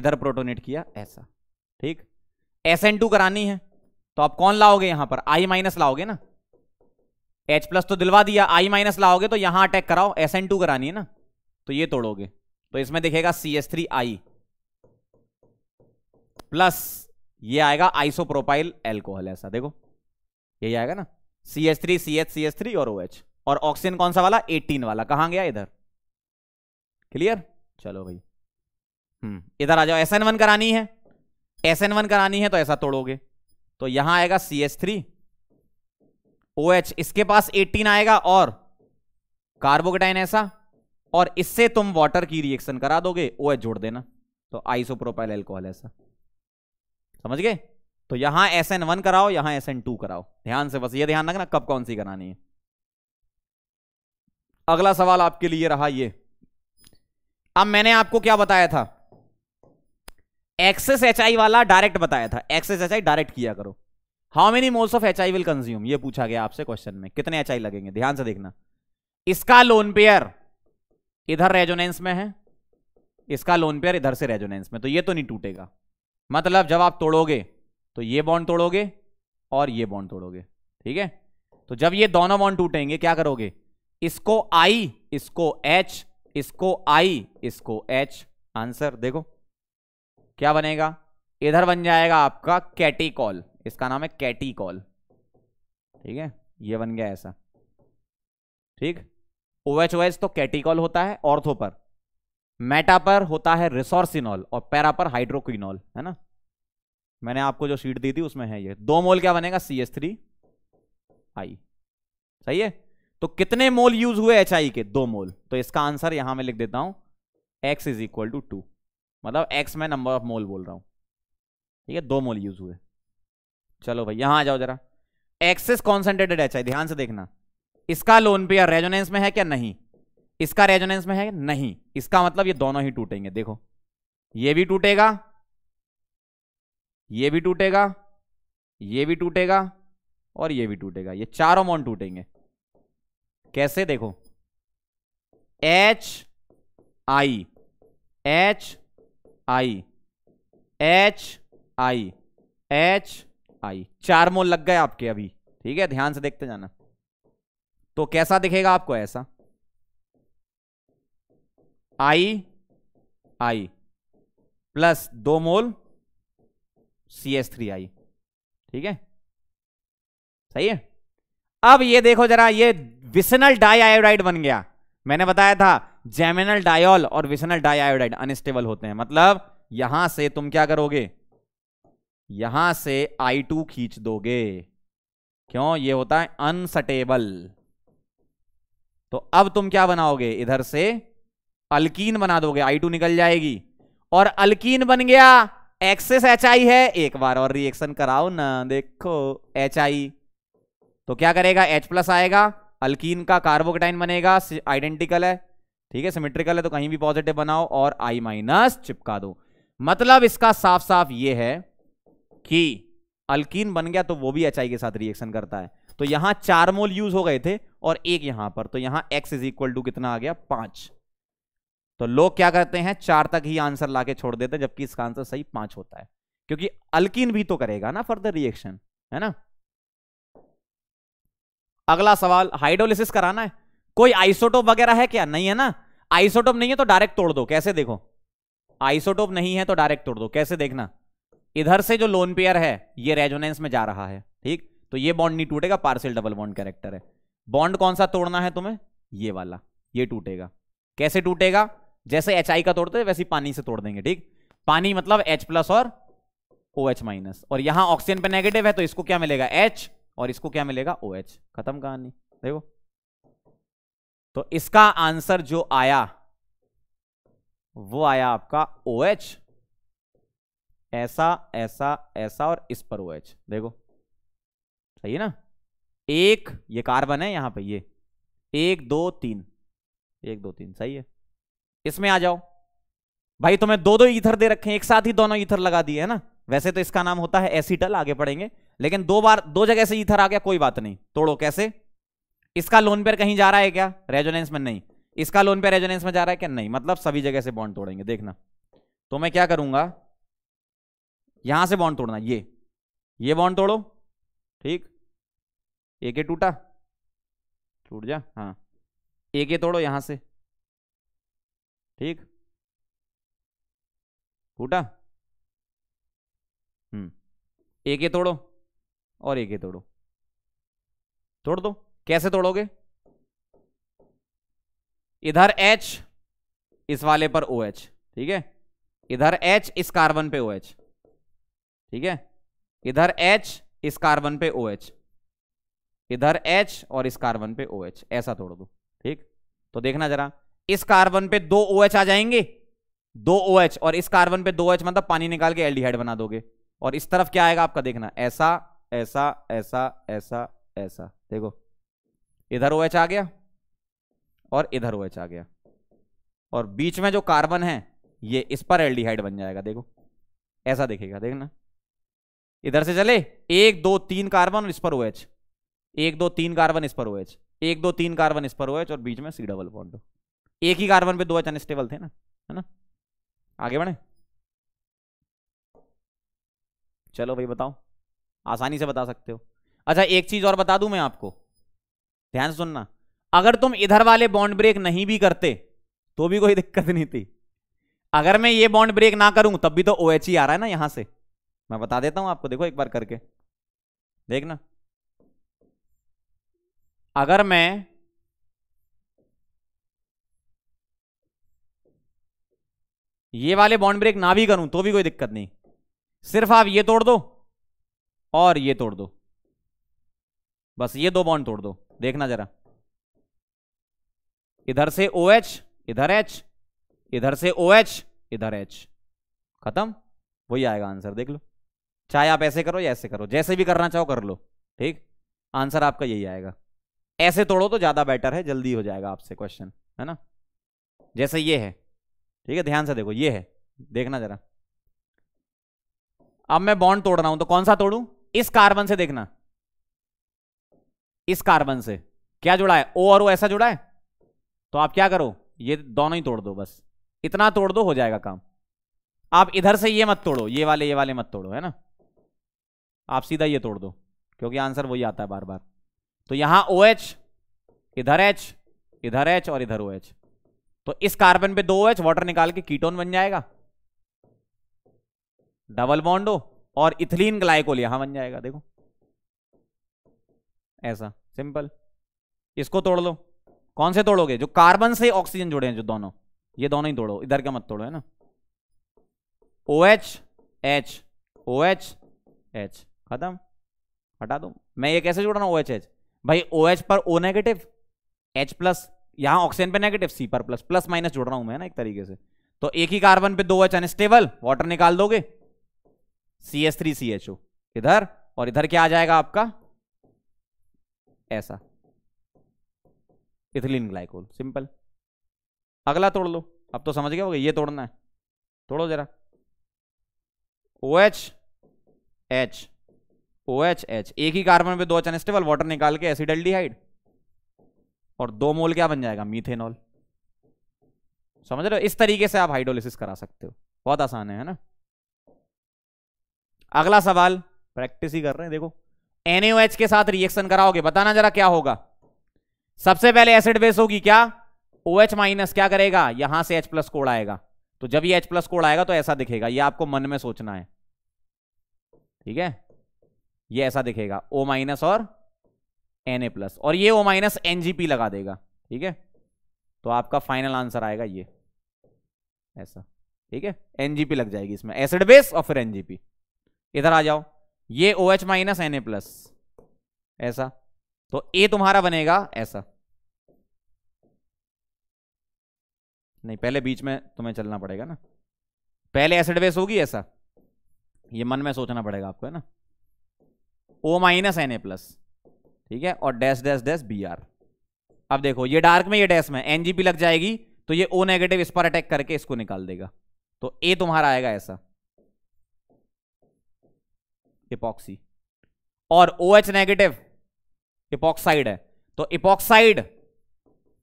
[SPEAKER 1] इधर प्रोटोनेट किया ऐसा ठीक एस एन टू करानी है तो आप कौन लाओगे यहां पर आई माइनस लाओगे ना एच प्लस तो दिलवा दिया आई माइनस लाओगे तो यहां अटैक कराओ एस एन टू करानी है ना तो ये तोड़ोगे तो इसमें दिखेगा C S three I plus ये आएगा आइसोप्रोपाइल एल्कोहल ऐसा देखो यही आएगा ना C S three C H C S three और ओ एच और ऑक्सीजन कौन सा वाला एटीन वाला कहां गया इधर क्लियर चलो भाई हम्म इधर आ जाओ एस एन वन करानी है एस एन वन करानी है तो ऐसा तोड़ोगे तो यहां आएगा C S three O H इसके पास एटीन आएगा और कार्बोकेटाइन ऐसा और इससे तुम वाटर की रिएक्शन करा दोगे ओ जोड़ देना तो आइसोप्रोपाइल एल्कोहल ऐसा समझ गए तो यहां एस एन वन कराओ यहां एस एन टू कराओ ध्यान से बस ये ध्यान रखना कब कौन सी करानी है अगला सवाल आपके लिए रहा ये अब मैंने आपको क्या बताया था एक्सेस एच आई वाला डायरेक्ट बताया था एक्सेस एच आई डायरेक्ट किया करो how many moles of H I will consume ये पूछा गया आपसे क्वेश्चन में कितने एच आई लगेंगे ध्यान से देखना इसका लोन पेयर इधर रेजोनेंस में है इसका लोन पेयर इधर से रेजोनेंस में तो ये तो नहीं टूटेगा मतलब जब आप तोड़ोगे तो ये बॉन्ड तोड़ोगे और ये बॉन्ड तोड़ोगे ठीक है तो जब ये दोनों बॉन्ड टूटेंगे क्या करोगे इसको आई इसको एच इसको आई इसको एच आंसर देखो क्या बनेगा इधर बन जाएगा आपका कैटिकॉल इसका नाम है कैटिकॉल ठीक है ये बन गया ऐसा ठीक ओएचओएच तो कैटिकॉल होता है ऑर्थो पर मेटा पर होता है रिसोर्सिनॉल और पैरा पर हाइड्रोक्विनॉल है ना मैंने आपको जो शीट दी थी उसमें है ये दो मोल क्या बनेगा सी एस थ्री आई सही है तो कितने मोल यूज हुए एच आई के दो मोल तो इसका आंसर यहां मैं लिख देता हूं X is equal to two मतलब एक्स में नंबर ऑफ मोल बोल रहा हूं ठीक है दो मोल यूज हुए चलो भाई यहां आ जाओ जरा एक्सेस कॉन्सेंट्रेटेड एच आई ध्यान से देखना इसका लोन या रेजोनेंस में है क्या नहीं इसका रेजोनेंस में है नहीं इसका मतलब ये दोनों ही टूटेंगे देखो ये भी टूटेगा ये भी टूटेगा ये भी टूटेगा और ये भी टूटेगा ये चारों मोन टूटेंगे कैसे देखो H I H I H I H I चार मोल लग गए आपके अभी ठीक है ध्यान से देखते जाना तो कैसा दिखेगा आपको ऐसा आई आई प्लस दो मोल सी एस थ्री आई ठीक है सही है अब ये देखो जरा ये विसनल डाई बन गया मैंने बताया था जेमिनल डायोल और विसनल डाई आयोडाइड अनस्टेबल होते हैं मतलब यहां से तुम क्या करोगे यहां से आई टू खींच दोगे क्यों ये होता है अनसटेबल तो अब तुम क्या बनाओगे इधर से अल्कीन बना दोगे आई टू निकल जाएगी और अल्कीन बन गया एक्सेस एच आई है एक बार और रिएक्शन कराओ ना देखो एच आई तो क्या करेगा एच प्लस आएगा अल्कीन का कार्बोकेटाइन बनेगा आइडेंटिकल है ठीक है सिमेट्रिकल है तो कहीं भी पॉजिटिव बनाओ और आई माइनस चिपका दो मतलब इसका साफ साफ ये है कि अल्कीन बन गया तो वो भी एच के साथ रिएक्शन करता है तो यहां चार मोल यूज हो गए थे और एक यहां पर तो यहां एक्स इज इक्वल टू कितना आ गया पांच तो लोग क्या करते हैं चार तक ही आंसर लाके छोड़ देते हैं जबकि इसका आंसर सही पांच होता है क्योंकि अल्किन भी तो करेगा ना फर्दर रिएक्शन है ना अगला सवाल हाइड्रोलिसिस कराना है कोई आइसोटोप वगैरह है क्या नहीं है ना आइसोटोप नहीं है तो डायरेक्ट तोड़ दो कैसे देखो आइसोटोप नहीं है तो डायरेक्ट तोड़ दो कैसे देखना इधर से जो लोन पेयर है ये रेजोनेंस में जा रहा है ठीक तो ये बॉन्ड नहीं टूटेगा पार्सल डबल बॉन्ड कैरेक्टर है बॉन्ड कौन सा तोड़ना है तुम्हें ये वाला ये टूटेगा कैसे टूटेगा जैसे एच का तोड़ते वैसे पानी से तोड़ देंगे ठीक पानी मतलब एच प्लस और ओ एच माइनस और यहां ऑक्सीजन पे नेगेटिव है तो इसको क्या मिलेगा एच और इसको क्या मिलेगा ओ एच खत्म कहानी देखो तो इसका आंसर जो आया वो आया आपका ओ एच ऐसा ऐसा ऐसा और इस पर ओ एच देखो सही है ना एक ये कार्बन है यहां पे ये एक दो तीन एक दो तीन सही है इसमें आ जाओ भाई तुम्हें दो दो ईथर दे रखे एक साथ ही दोनों ईथर लगा दिए है ना वैसे तो इसका नाम होता है एसिटल आगे पढ़ेंगे लेकिन दो बार दो जगह से ईथर आ गया कोई बात नहीं तोड़ो कैसे इसका लोन पेयर कहीं जा रहा है क्या रेजोनेंस में नहीं इसका लोन पेयर रेजोनेंस में जा रहा है क्या नहीं मतलब सभी जगह से बॉन्ड तोड़ेंगे देखना तो मैं क्या करूंगा यहां से बॉन्ड तोड़ना ये ये बॉन्ड तोड़ो ठीक ए के टूटा टूट जा हाँ ए के तोड़ो यहां से ठीक टूटा हम्म ए के तोड़ो और ए के तोड़ो तोड़ दो कैसे तोड़ोगे इधर एच इस वाले पर ओ एच ठीक है इधर एच इस कार्बन पे ओ एच ठीक है इधर एच इस कार्बन पे ओ OH, इधर H और इस कार्बन पे ओ OH, ऐसा तोड़ दो ठीक तो देखना जरा इस कार्बन पे दो ओ OH आ जाएंगे दो ओ OH और इस कार्बन पे दो एच मतलब पानी निकाल के एल्डिहाइड बना दोगे और इस तरफ क्या आएगा आपका देखना ऐसा ऐसा ऐसा ऐसा ऐसा देखो इधर ओ OH आ गया और इधर ओ OH आ गया और बीच में जो कार्बन है ये इस पर एल्डिहाइड बन जाएगा देखो ऐसा देखेगा देखना इधर से चले एक दो तीन कार्बन इस पर ओएच एक दो तीन कार्बन इस पर ओएच एक दो तीन कार्बन इस पर ओएच और बीच में सी डबल बॉन्ड एक ही कार्बन पे दो एच अनस्टेबल थे ना है ना आगे बढ़े चलो भाई बताओ आसानी से बता सकते हो अच्छा एक चीज और बता दू मैं आपको ध्यान सुनना अगर तुम इधर वाले बॉन्ड ब्रेक नहीं भी करते तो भी कोई दिक्कत नहीं थी अगर मैं ये बॉन्ड ब्रेक ना करूं तब भी तो ओ OH ही आ रहा है ना यहां से मैं बता देता हूं आपको देखो एक बार करके देखना अगर मैं ये वाले बॉन्ड ब्रेक ना भी करूं तो भी कोई दिक्कत नहीं सिर्फ आप ये तोड़ दो और ये तोड़ दो बस ये दो बॉन्ड तोड़ दो देखना जरा इधर से ओ OH, एच इधर एच इधर से ओ OH, एच इधर एच खत्म वही आएगा आंसर देख लो चाहे आप ऐसे करो या ऐसे करो जैसे भी करना चाहो कर लो ठीक आंसर आपका यही आएगा ऐसे तोड़ो तो ज़्यादा बेटर है जल्दी हो जाएगा आपसे क्वेश्चन है ना जैसे ये है ठीक है ध्यान से देखो ये है देखना जरा अब मैं बॉन्ड तोड़ रहा हूं तो कौन सा तोड़ू इस कार्बन से देखना इस कार्बन से क्या जुड़ा है ओ और ओ ऐसा जुड़ा है तो आप क्या करो ये दोनों ही तोड़ दो बस इतना तोड़ दो हो जाएगा काम आप इधर से ये मत तोड़ो ये वाले ये वाले मत तोड़ो है ना आप सीधा ये तोड़ दो क्योंकि आंसर वही आता है बार बार तो यहां ओ OH, इधर एच इधर एच और इधर ओ OH. तो इस कार्बन पे दो एच वाटर निकाल के कीटोन बन जाएगा डबल बॉन्डो और इथिलीन ग्लाइकोल यहां बन जाएगा देखो ऐसा सिंपल इसको तोड़ लो कौन से तोड़ोगे जो कार्बन से ऑक्सीजन जुड़े हैं जो दोनों ये दोनों ही तोड़ो इधर का मत तोड़ो है ना O H H O H H खत्म हटा दो मैं ये कैसे जोड़ रहा हूँ ओ एच भाई ओ OH पर ओ नेगेटिव एच प्लस यहाँ ऑक्सीजन पे नेगेटिव सी पर प्लस प्लस माइनस जोड़ रहा हूँ मैं ना एक तरीके से तो एक ही कार्बन पे दो एच अनस्टेबल वाटर निकाल दोगे C S three C H O इधर और इधर क्या आ जाएगा आपका ऐसा इथिलीन ग्लाइकोल सिंपल अगला तोड़ लो अब तो समझ गया होगा ये तोड़ना है तोड़ो जरा O H H O H H एक ही कार्बन पे दो अनस्टेबल वाटर निकाल के एसिड एल्डिहाइड और दो मोल क्या बन जाएगा मीथेनॉल समझ रहे हो इस तरीके से आप हाइड्रोलिसिस करा सकते हो बहुत आसान है ना अगला सवाल प्रैक्टिस ही कर रहे हैं देखो एनएच के साथ रिएक्शन कराओगे बताना जरा क्या होगा सबसे पहले एसिड बेस होगी क्या ओ एच माइनस क्या करेगा यहां से एच प्लस कोड आएगा तो जब ये एच प्लस कोड आएगा तो ऐसा दिखेगा ये आपको मन में सोचना है ठीक है ये ऐसा दिखेगा ओ माइनस और एन ए प्लस और ये O minus N G P लगा देगा ठीक है तो आपका फाइनल आंसर आएगा ये ऐसा ठीक है एनजीपी लग जाएगी इसमें एसिड बेस और फिर पी इधर आ जाओ ये O H minus N A plus ऐसा तो ए तुम्हारा बनेगा ऐसा नहीं पहले बीच में तुम्हें चलना पड़ेगा ना पहले एसिड बेस होगी ऐसा ये मन में सोचना पड़ेगा आपको है ना O minus N A plus ठीक है और dash dash dash B R अब देखो ये डार्क में ये डैश में एनजीपी लग जाएगी तो ये ओ नेगेटिव इस पर अटैक करके इसको निकाल देगा तो ए तुम्हारा आएगा ऐसा इपॉक्सी और ओ एच नेगेटिव इपॉक्साइड है तो इपॉक्साइड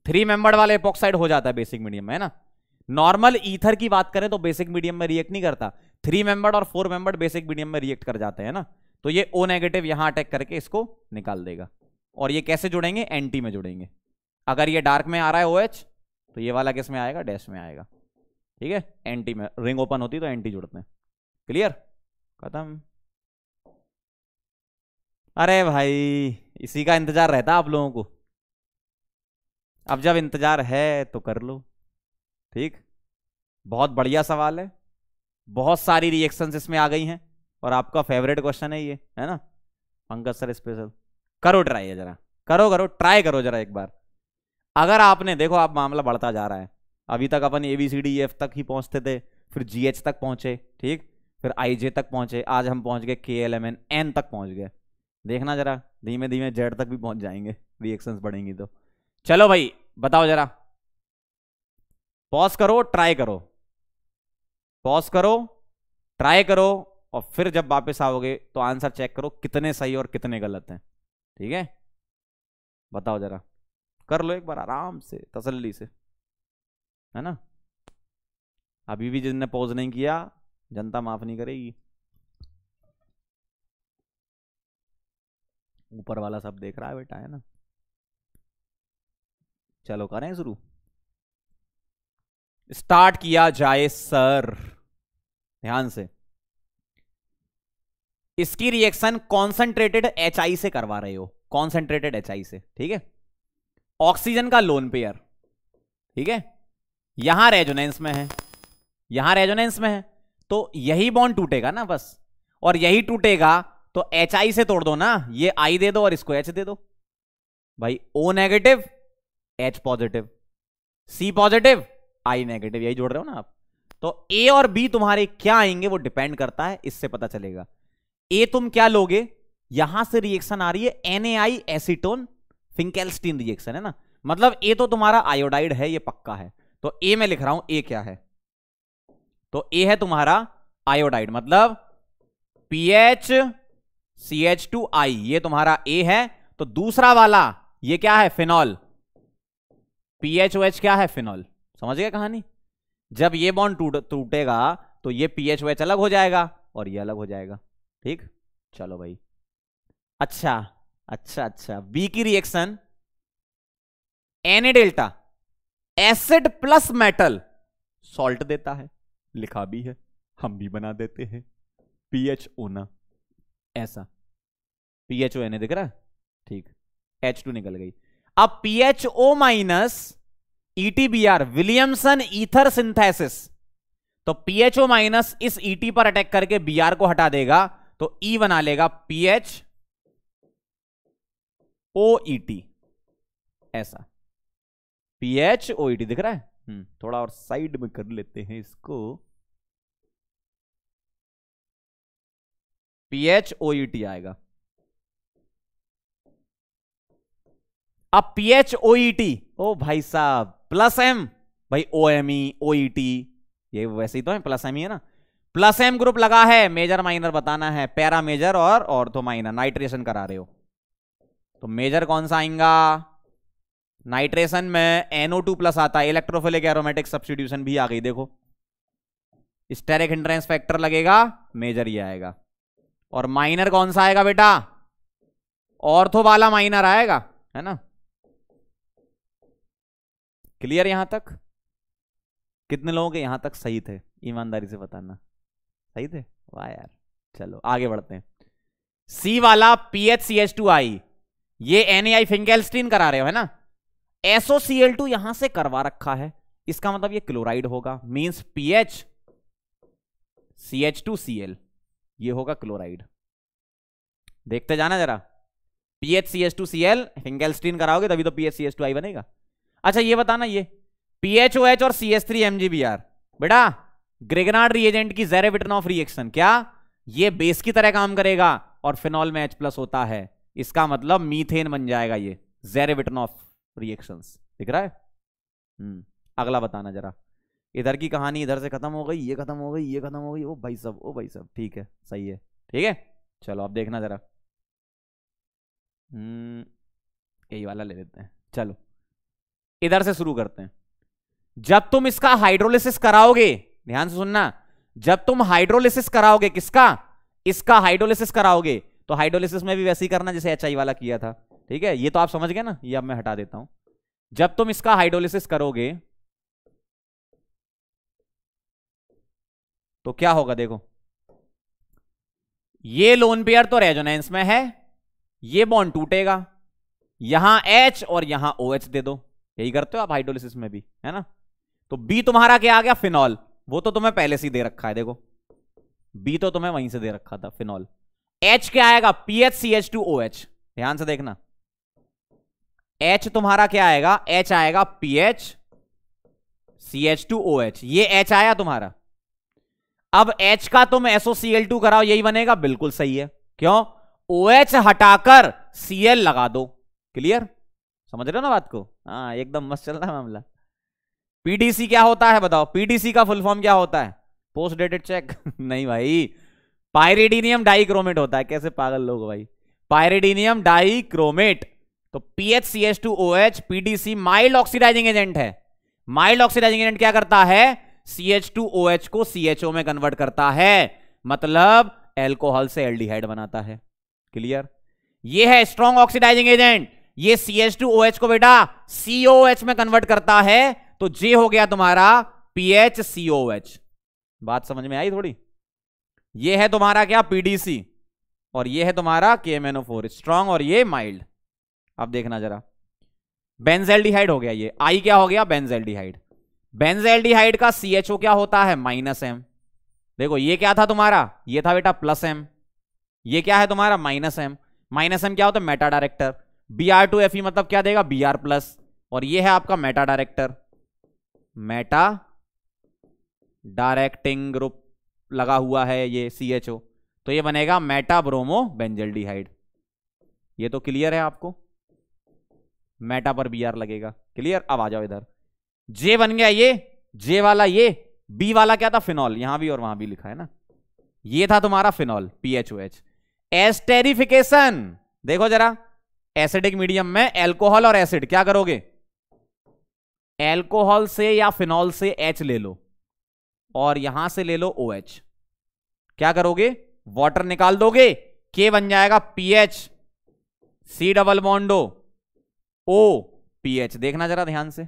[SPEAKER 1] थ्री मेंबर वाला इपॉक्साइड हो जाता है बेसिक मीडियम में है ना नॉर्मल ईथर की बात करें तो बेसिक मीडियम में रिएक्ट नहीं करता थ्री मेंबर और फोर मेंबर बेसिक मीडियम में रिएक्ट कर जाते हैं ना तो ये ओ नेगेटिव यहां अटैक करके इसको निकाल देगा और ये कैसे जुड़ेंगे एंटी में जुड़ेंगे अगर ये डार्क में आ रहा है ओ OH, तो ये वाला किस में आएगा डैश में आएगा ठीक है एंटी में रिंग ओपन होती तो एंटी जुड़ते हैं क्लियर खत्म अरे भाई इसी का इंतजार रहता आप लोगों को अब जब इंतजार है तो कर लो ठीक बहुत बढ़िया सवाल है बहुत सारी रिएक्शंस इसमें आ गई हैं और आपका फेवरेट क्वेश्चन है ये है ना पंकज सर स्पेशल करो ट्राई है जरा करो करो ट्राई करो जरा एक बार अगर आपने देखो आप मामला बढ़ता जा रहा है अभी तक अपन A B C D F तक ही पहुंचते थे फिर जी एच तक पहुंचे ठीक फिर आई जे तक पहुंचे आज हम पहुंच गए के एल एम एन एन तक पहुंच गए देखना जरा धीमे धीमे जेड तक भी पहुंच जाएंगे रिएक्शंस बढ़ेंगी तो चलो भाई बताओ जरा पॉज करो ट्राई करो पॉज करो ट्राई करो और फिर जब वापस आओगे तो आंसर चेक करो कितने सही और कितने गलत हैं ठीक है बताओ जरा कर लो एक बार आराम से तसल्ली से है ना अभी भी जिसने पॉज नहीं किया जनता माफ नहीं करेगी ऊपर वाला सब देख रहा है बेटा है ना चलो करें शुरू स्टार्ट किया जाए सर ध्यान से इसकी रिएक्शन कॉन्सेंट्रेटेड एच से करवा रहे हो कॉन्सेंट्रेटेड एच से ठीक है ऑक्सीजन का लोन पेयर ठीक है यहां रेजोनेंस में है यहां रेजोनेंस में है तो यही बॉन्ड टूटेगा ना बस और यही टूटेगा तो एच आई से तोड़ दो ना ये आई दे दो और इसको एच दे दो भाई O negative H positive C positive I negative यही जोड़ रहे हो ना आप तो ए और बी तुम्हारे क्या आएंगे वो डिपेंड करता है इससे पता चलेगा ए तुम क्या लोगे यहां से रिएक्शन आ रही है एनएआई एसिटोन फिंकेलस्टीन रिएक्शन है ना मतलब ए तो तुम्हारा आयोडाइड है ये पक्का है तो ए में लिख रहा हूं ए क्या है तो ए है तुम्हारा आयोडाइड मतलब PH C H two I ये तुम्हारा ए है तो दूसरा वाला ये क्या है फिनॉल पीएच एच क्या है फिनॉल समझ गया कहानी जब ये बॉन्ड टूटेगा तो ये पीएच एच अलग हो जाएगा और ये अलग हो जाएगा ठीक चलो भाई अच्छा अच्छा अच्छा बी की reaction N A delta acid plus metal salt देता है लिखा भी है हम भी बना देते हैं पीएच ओना ऐसा पीएच ओ एन ए दिख रहा ठीक एच टू निकल गई अब PH O minus ETBR Williamson ether synthesis तो पीएचओ माइनस इस ईटी e पर अटैक करके बीआर को हटा देगा तो ई e बना लेगा P H O E T ऐसा P H O E T दिख रहा है हम्म, थोड़ा और साइड में कर लेते हैं इसको P H O E T आएगा अब P H O E T ओ भाई साहब प्लस एम भाई ओ एम ई ओ ई टी ये वैसे ही तो है प्लस एम ही है ना प्लस एम ग्रुप लगा है मेजर माइनर बताना है पैरा मेजर और ऑर्थो माइनर नाइट्रेशन करा रहे हो तो मेजर कौन सा आएगा नाइट्रेशन में एनओ टू प्लस आता है इलेक्ट्रोफिलिक एरोमेटिक सब्सटीट्यूशन भी आ गई देखो स्टेरिक हिंड्रेंस फैक्टर लगेगा मेजर ही आएगा और माइनर कौन सा आएगा बेटा ऑर्थो वाला माइनर आएगा है ना क्लियर यहां तक कितने लोगों के यहां तक सही थे ईमानदारी से बताना सही थे वाह यार चलो आगे बढ़ते हैं सी वाला P H C H two I ये एन आई फिंगेलस्टीन करा रहे हो है ना एसओ सी एल टू यहां से करवा रखा है इसका मतलब ये क्लोराइड होगा means H C H two C L ये होगा क्लोराइड देखते जाना जरा P H C H two C L Finkelstein कराओगे तभी तो P H C H two I बनेगा अच्छा ये बताना ये पी एच ओ एच और C H three M G B R बेटा ग्रेगनार्ड रिएजेंट की जेरे विटन ऑफ रिएक्शन क्या ये बेस की तरह काम करेगा और फिनॉल में एच प्लस होता है इसका मतलब मीथेन बन जाएगा ये जेरे विटन ऑफ रिएक्शन दिख रहा है हम्म, अगला बताना जरा इधर की कहानी इधर से खत्म हो गई ये खत्म हो गई ये खत्म हो गई ओ भाई सब ओ भाई सब ठीक है सही है ठीक है चलो अब देखना जरा हम्म, यही वाला ले लेते हैं चलो इधर से शुरू करते हैं जब तुम इसका हाइड्रोलिसिस कराओगे ध्यान से सुनना जब तुम हाइड्रोलिसिस कराओगे किसका इसका हाइड्रोलिसिस कराओगे तो हाइड्रोलिसिस में भी वैसे ही करना जैसे एच वाला किया था ठीक है ये तो आप समझ गए ना ये अब मैं हटा देता हूं जब तुम इसका हाइड्रोलिसिस करोगे तो क्या होगा देखो ये लोन पेयर तो रेजोनेंस में है ये बॉन्ड टूटेगा यहां H और यहां OH दे दो यही करते हो आप हाइड्रोलिसिस में भी है ना तो B तुम्हारा क्या आ गया फिनॉल वो तो तुम्हें पहले से दे रखा है देखो बी तो तुम्हें वहीं से दे रखा था फिनॉल एच क्या आएगा H C H two O H ध्यान से देखना एच तुम्हारा क्या आएगा एच आएगा P H C H two O H ये एच आया तुम्हारा अब एच का तुम एल टू कराओ यही बनेगा बिल्कुल सही है क्यों ओ एच हटाकर सीएल लगा दो क्लियर समझ रहे हो ना बात को हाँ एकदम मस्त चल रहा है मामला पीडीसी क्या होता है बताओ पीडीसी का फुल फॉर्म क्या होता है पोस्ट डेटेड चेक नहीं भाई पायरिडीनियम डाइक्रोमेट होता है कैसे पागल लोग भाई पायरिडीनियम डाइक्रोमेट तो PHCH2OH PDC mild oxidising agent है माइल्ड ऑक्सीडाइजिंग एजेंट क्या करता है CH2OH को CHO में कन्वर्ट करता है मतलब एल्कोहल से एल्डिहाइड बनाता है क्लियर ये है स्ट्रॉन्ग ऑक्सीडाइजिंग एजेंट ये CH2OH को बेटा COH में कन्वर्ट करता है तो जे हो गया तुम्हारा पीएच एच बात समझ में आई थोड़ी ये है तुम्हारा क्या पीडीसी और ये है तुम्हारा K M N O four strong और ये माइल्ड अब देखना जरा बेंजेल्डिहाइड हो गया ये आई क्या हो गया बेंजेल्डिहाइड बेंजेल्डिहाइड का सी एच ओ क्या होता है माइनस एम देखो ये क्या था तुम्हारा ये था बेटा प्लस एम ये क्या है तुम्हारा माइनस एम माइनस एम क्या होता है meta director B R two F E मतलब क्या देगा बी आर प्लस और ये है आपका meta director meta directing group लगा हुआ है ये सी एच ओ तो ये बनेगा मेटा ब्रोमो बेंजलडीहाइड ये तो क्लियर है आपको मेटा पर बी आर लगेगा क्लियर अब आ जाओ इधर जे बन गया ये जे वाला ये बी वाला क्या था फिनॉल यहां भी और वहां भी लिखा है ना ये था तुम्हारा फिनॉल पीएचओएच एस्टेरिफिकेशन देखो जरा एसिडिक मीडियम में एल्कोहल और एसिड क्या करोगे एल्कोहल से या फिनॉल से एच ले लो और यहां से ले लो ओ OH. क्या करोगे वाटर निकाल दोगे के बन जाएगा PH C double bond O H देखना जरा ध्यान से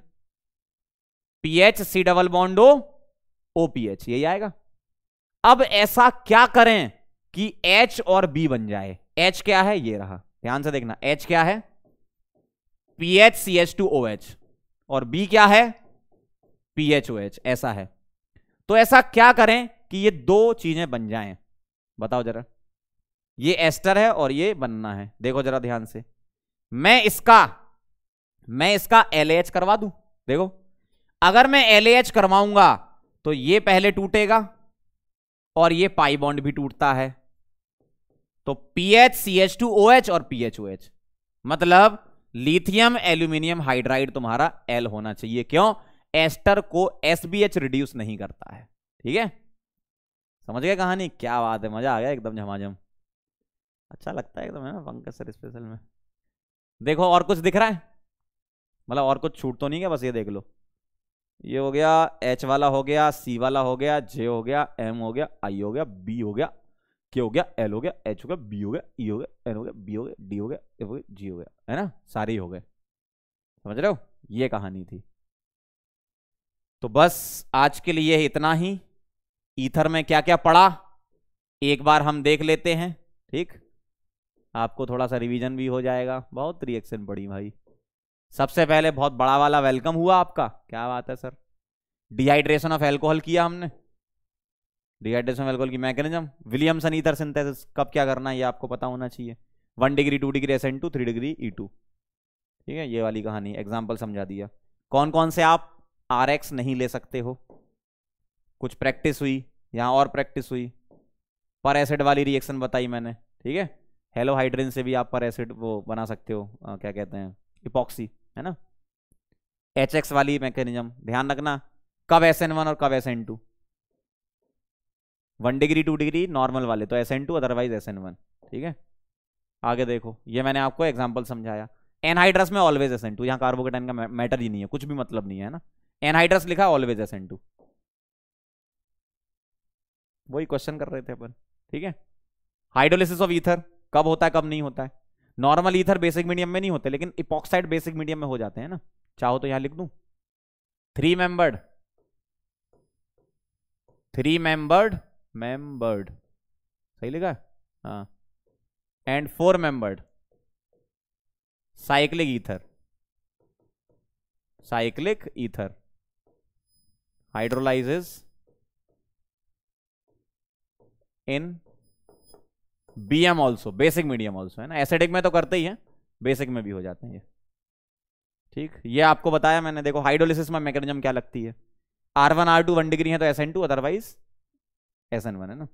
[SPEAKER 1] PH C double bond O H यही आएगा अब ऐसा क्या करें कि एच और बी बन जाए एच क्या है ये रहा ध्यान से देखना एच क्या है PH C H two O H और बी क्या है पीएचओएच ऐसा है तो ऐसा क्या करें कि ये दो चीजें बन जाएं बताओ जरा ये एस्टर है और ये बनना है देखो जरा ध्यान से मैं इसका मैं इसका एल करवा दू देखो अगर मैं एल करवाऊंगा तो ये पहले टूटेगा और ये पाई बॉन्ड भी टूटता है तो P H C H two O H और पी एच ओ एच मतलब लिथियम एल्यूमिनियम हाइड्राइड तुम्हारा एल होना चाहिए क्यों एस्टर को एसबीएच रिड्यूस नहीं करता है ठीक है समझ गए कहानी क्या बात है मजा आ गया एकदम झमाझम अच्छा लगता है एकदम है ना पंकज सर स्पेशल में देखो और कुछ दिख रहा है मतलब और कुछ छूट तो नहीं गया बस ये देख लो ये हो गया एच वाला हो गया सी वाला हो गया जे हो गया एम हो गया आई हो गया बी हो गया क्या हो गया एल हो गया एच हो गया बी हो गया ई हो गया एन हो गया बी हो गया डी हो गया एफ हो गया जी हो गया है ना सारे हो गए समझ रहे हो ये कहानी थी तो बस आज के लिए इतना ही ईथर में क्या क्या पढ़ा एक बार हम देख लेते हैं ठीक आपको थोड़ा सा रिवीजन भी हो जाएगा बहुत रिएक्शन बड़ी भाई सबसे पहले बहुत बड़ा वाला वेलकम हुआ आपका क्या बात है सर डिहाइड्रेशन ऑफ एल्कोहल किया हमने डिहाइड्रेशन एल्कोहल की मैकेनिज्म विलियमसन ईथर सिंथेसिस कब क्या करना है ये आपको पता होना चाहिए one degree two degree S N two three degree E two ठीक है ये वाली कहानी एग्जाम्पल समझा दिया कौन कौन से आप आर एक्स नहीं ले सकते हो कुछ प्रैक्टिस हुई यहाँ और प्रैक्टिस हुई पर एसिड वाली रिएक्शन बताई मैंने ठीक है हेलो हाइड्रेन से भी आप पर एसिड वो बना सकते हो आ, क्या कहते हैं इपॉक्सी है ना एच एक्स वाली मैकेनिज्म ध्यान रखना कब एस एन वन और कब S N two one degree two degree normal वाले तो S N two otherwise S N one ठीक है आगे देखो ये मैंने आपको एग्जाम्पल समझाया एनहाइड्रस में ऑलवेज एस एन टू यहाँ कार्बोकेटाइन का मैटर ही नहीं है कुछ भी मतलब नहीं है ना एनहाइड्रस लिखा ऑलवेज एस एन टू वही क्वेश्चन कर रहे थे अपन ठीक है हाइड्रोलिसिस ऑफ ईथर कब होता है कब नहीं होता है नॉर्मल ईथर बेसिक मीडियम में नहीं होते लेकिन इपॉक्साइड बेसिक मीडियम में हो जाते हैं ना चाहो तो यहां लिख दू three membered three membered membered सही लिखा हाँ and four membered cyclic ether cyclic ether hydrolyses in B M also basic medium also है ना एसिडिक में तो करते ही है बेसिक में भी हो जाते हैं ये ठीक ये आपको बताया मैंने देखो हाइड्रोलिसिस में मैकेनिज्म क्या लगती है R one R two one degree है तो S N two otherwise S N one है ना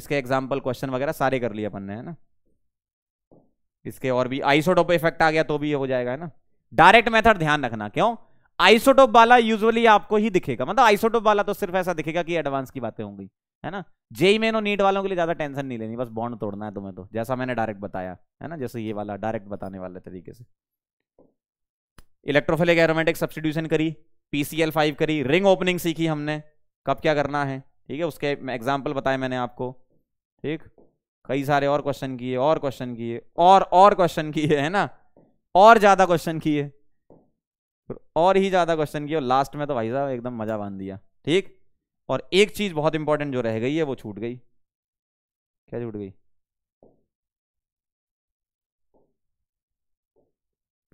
[SPEAKER 1] इसके एग्जाम्पल क्वेश्चन वगैरह सारे कर लिए अपन ने है ना इसके और भी आइसोटोप इफेक्ट आ गया तो भी हो जाएगा है ना डायरेक्ट मेथड ध्यान रखना क्यों आइसोटोप वाला यूजुअली आपको ही दिखेगा मतलब आइसोटोप वाला तो सिर्फ ऐसा दिखेगा कि एडवांस की बातें होंगी है ना जेई मेन और नीट वालों के लिए ज्यादा टेंशन नहीं लेनी बस बॉन्ड तोड़ना है तुम्हें तो जैसा मैंने डायरेक्ट बताया है ना जैसे ये वाला डायरेक्ट बताने वाले तरीके से इलेक्ट्रोफिलिक एरोमेटिक सब्सटीट्यूशन करी पीसीएल फाइव करी रिंग ओपनिंग सीखी हमने कब क्या करना है ठीक है उसके एग्जाम्पल बताए मैंने आपको ठीक कई सारे और क्वेश्चन किए और क्वेश्चन किए और और क्वेश्चन किए है ना और ज़्यादा क्वेश्चन किए और ही ज़्यादा क्वेश्चन किए और लास्ट में तो भाई साहब एकदम मज़ा बांध दिया ठीक और एक चीज़ बहुत इंपॉर्टेंट जो रह गई है वो छूट गई क्या छूट गई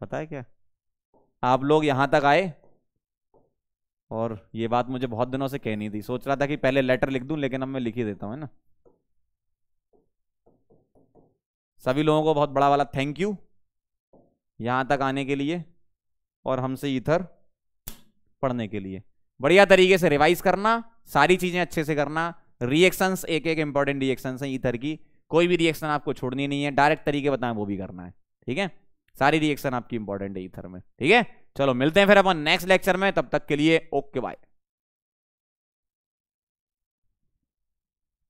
[SPEAKER 1] पता है क्या आप लोग यहां तक आए और ये बात मुझे बहुत दिनों से कहनी थी सोच रहा था कि पहले लेटर लिख दूं लेकिन अब मैं लिख ही देता हूं है ना सभी लोगों को बहुत बड़ा वाला थैंक यू यहां तक आने के लिए और हमसे इधर पढ़ने के लिए बढ़िया तरीके से रिवाइज करना सारी चीज़ें अच्छे से करना रिएक्शंस एक एक इंपॉर्टेंट रिएक्शंस हैं इधर की कोई भी रिएक्शन आपको छोड़नी नहीं है डायरेक्ट तरीके बताएं वो भी करना है ठीक है सारी रिएक्शन आपकी इंपॉर्टेंट है इधर में ठीक है चलो मिलते हैं फिर अपन नेक्स्ट लेक्चर में तब तक के लिए ओके बाय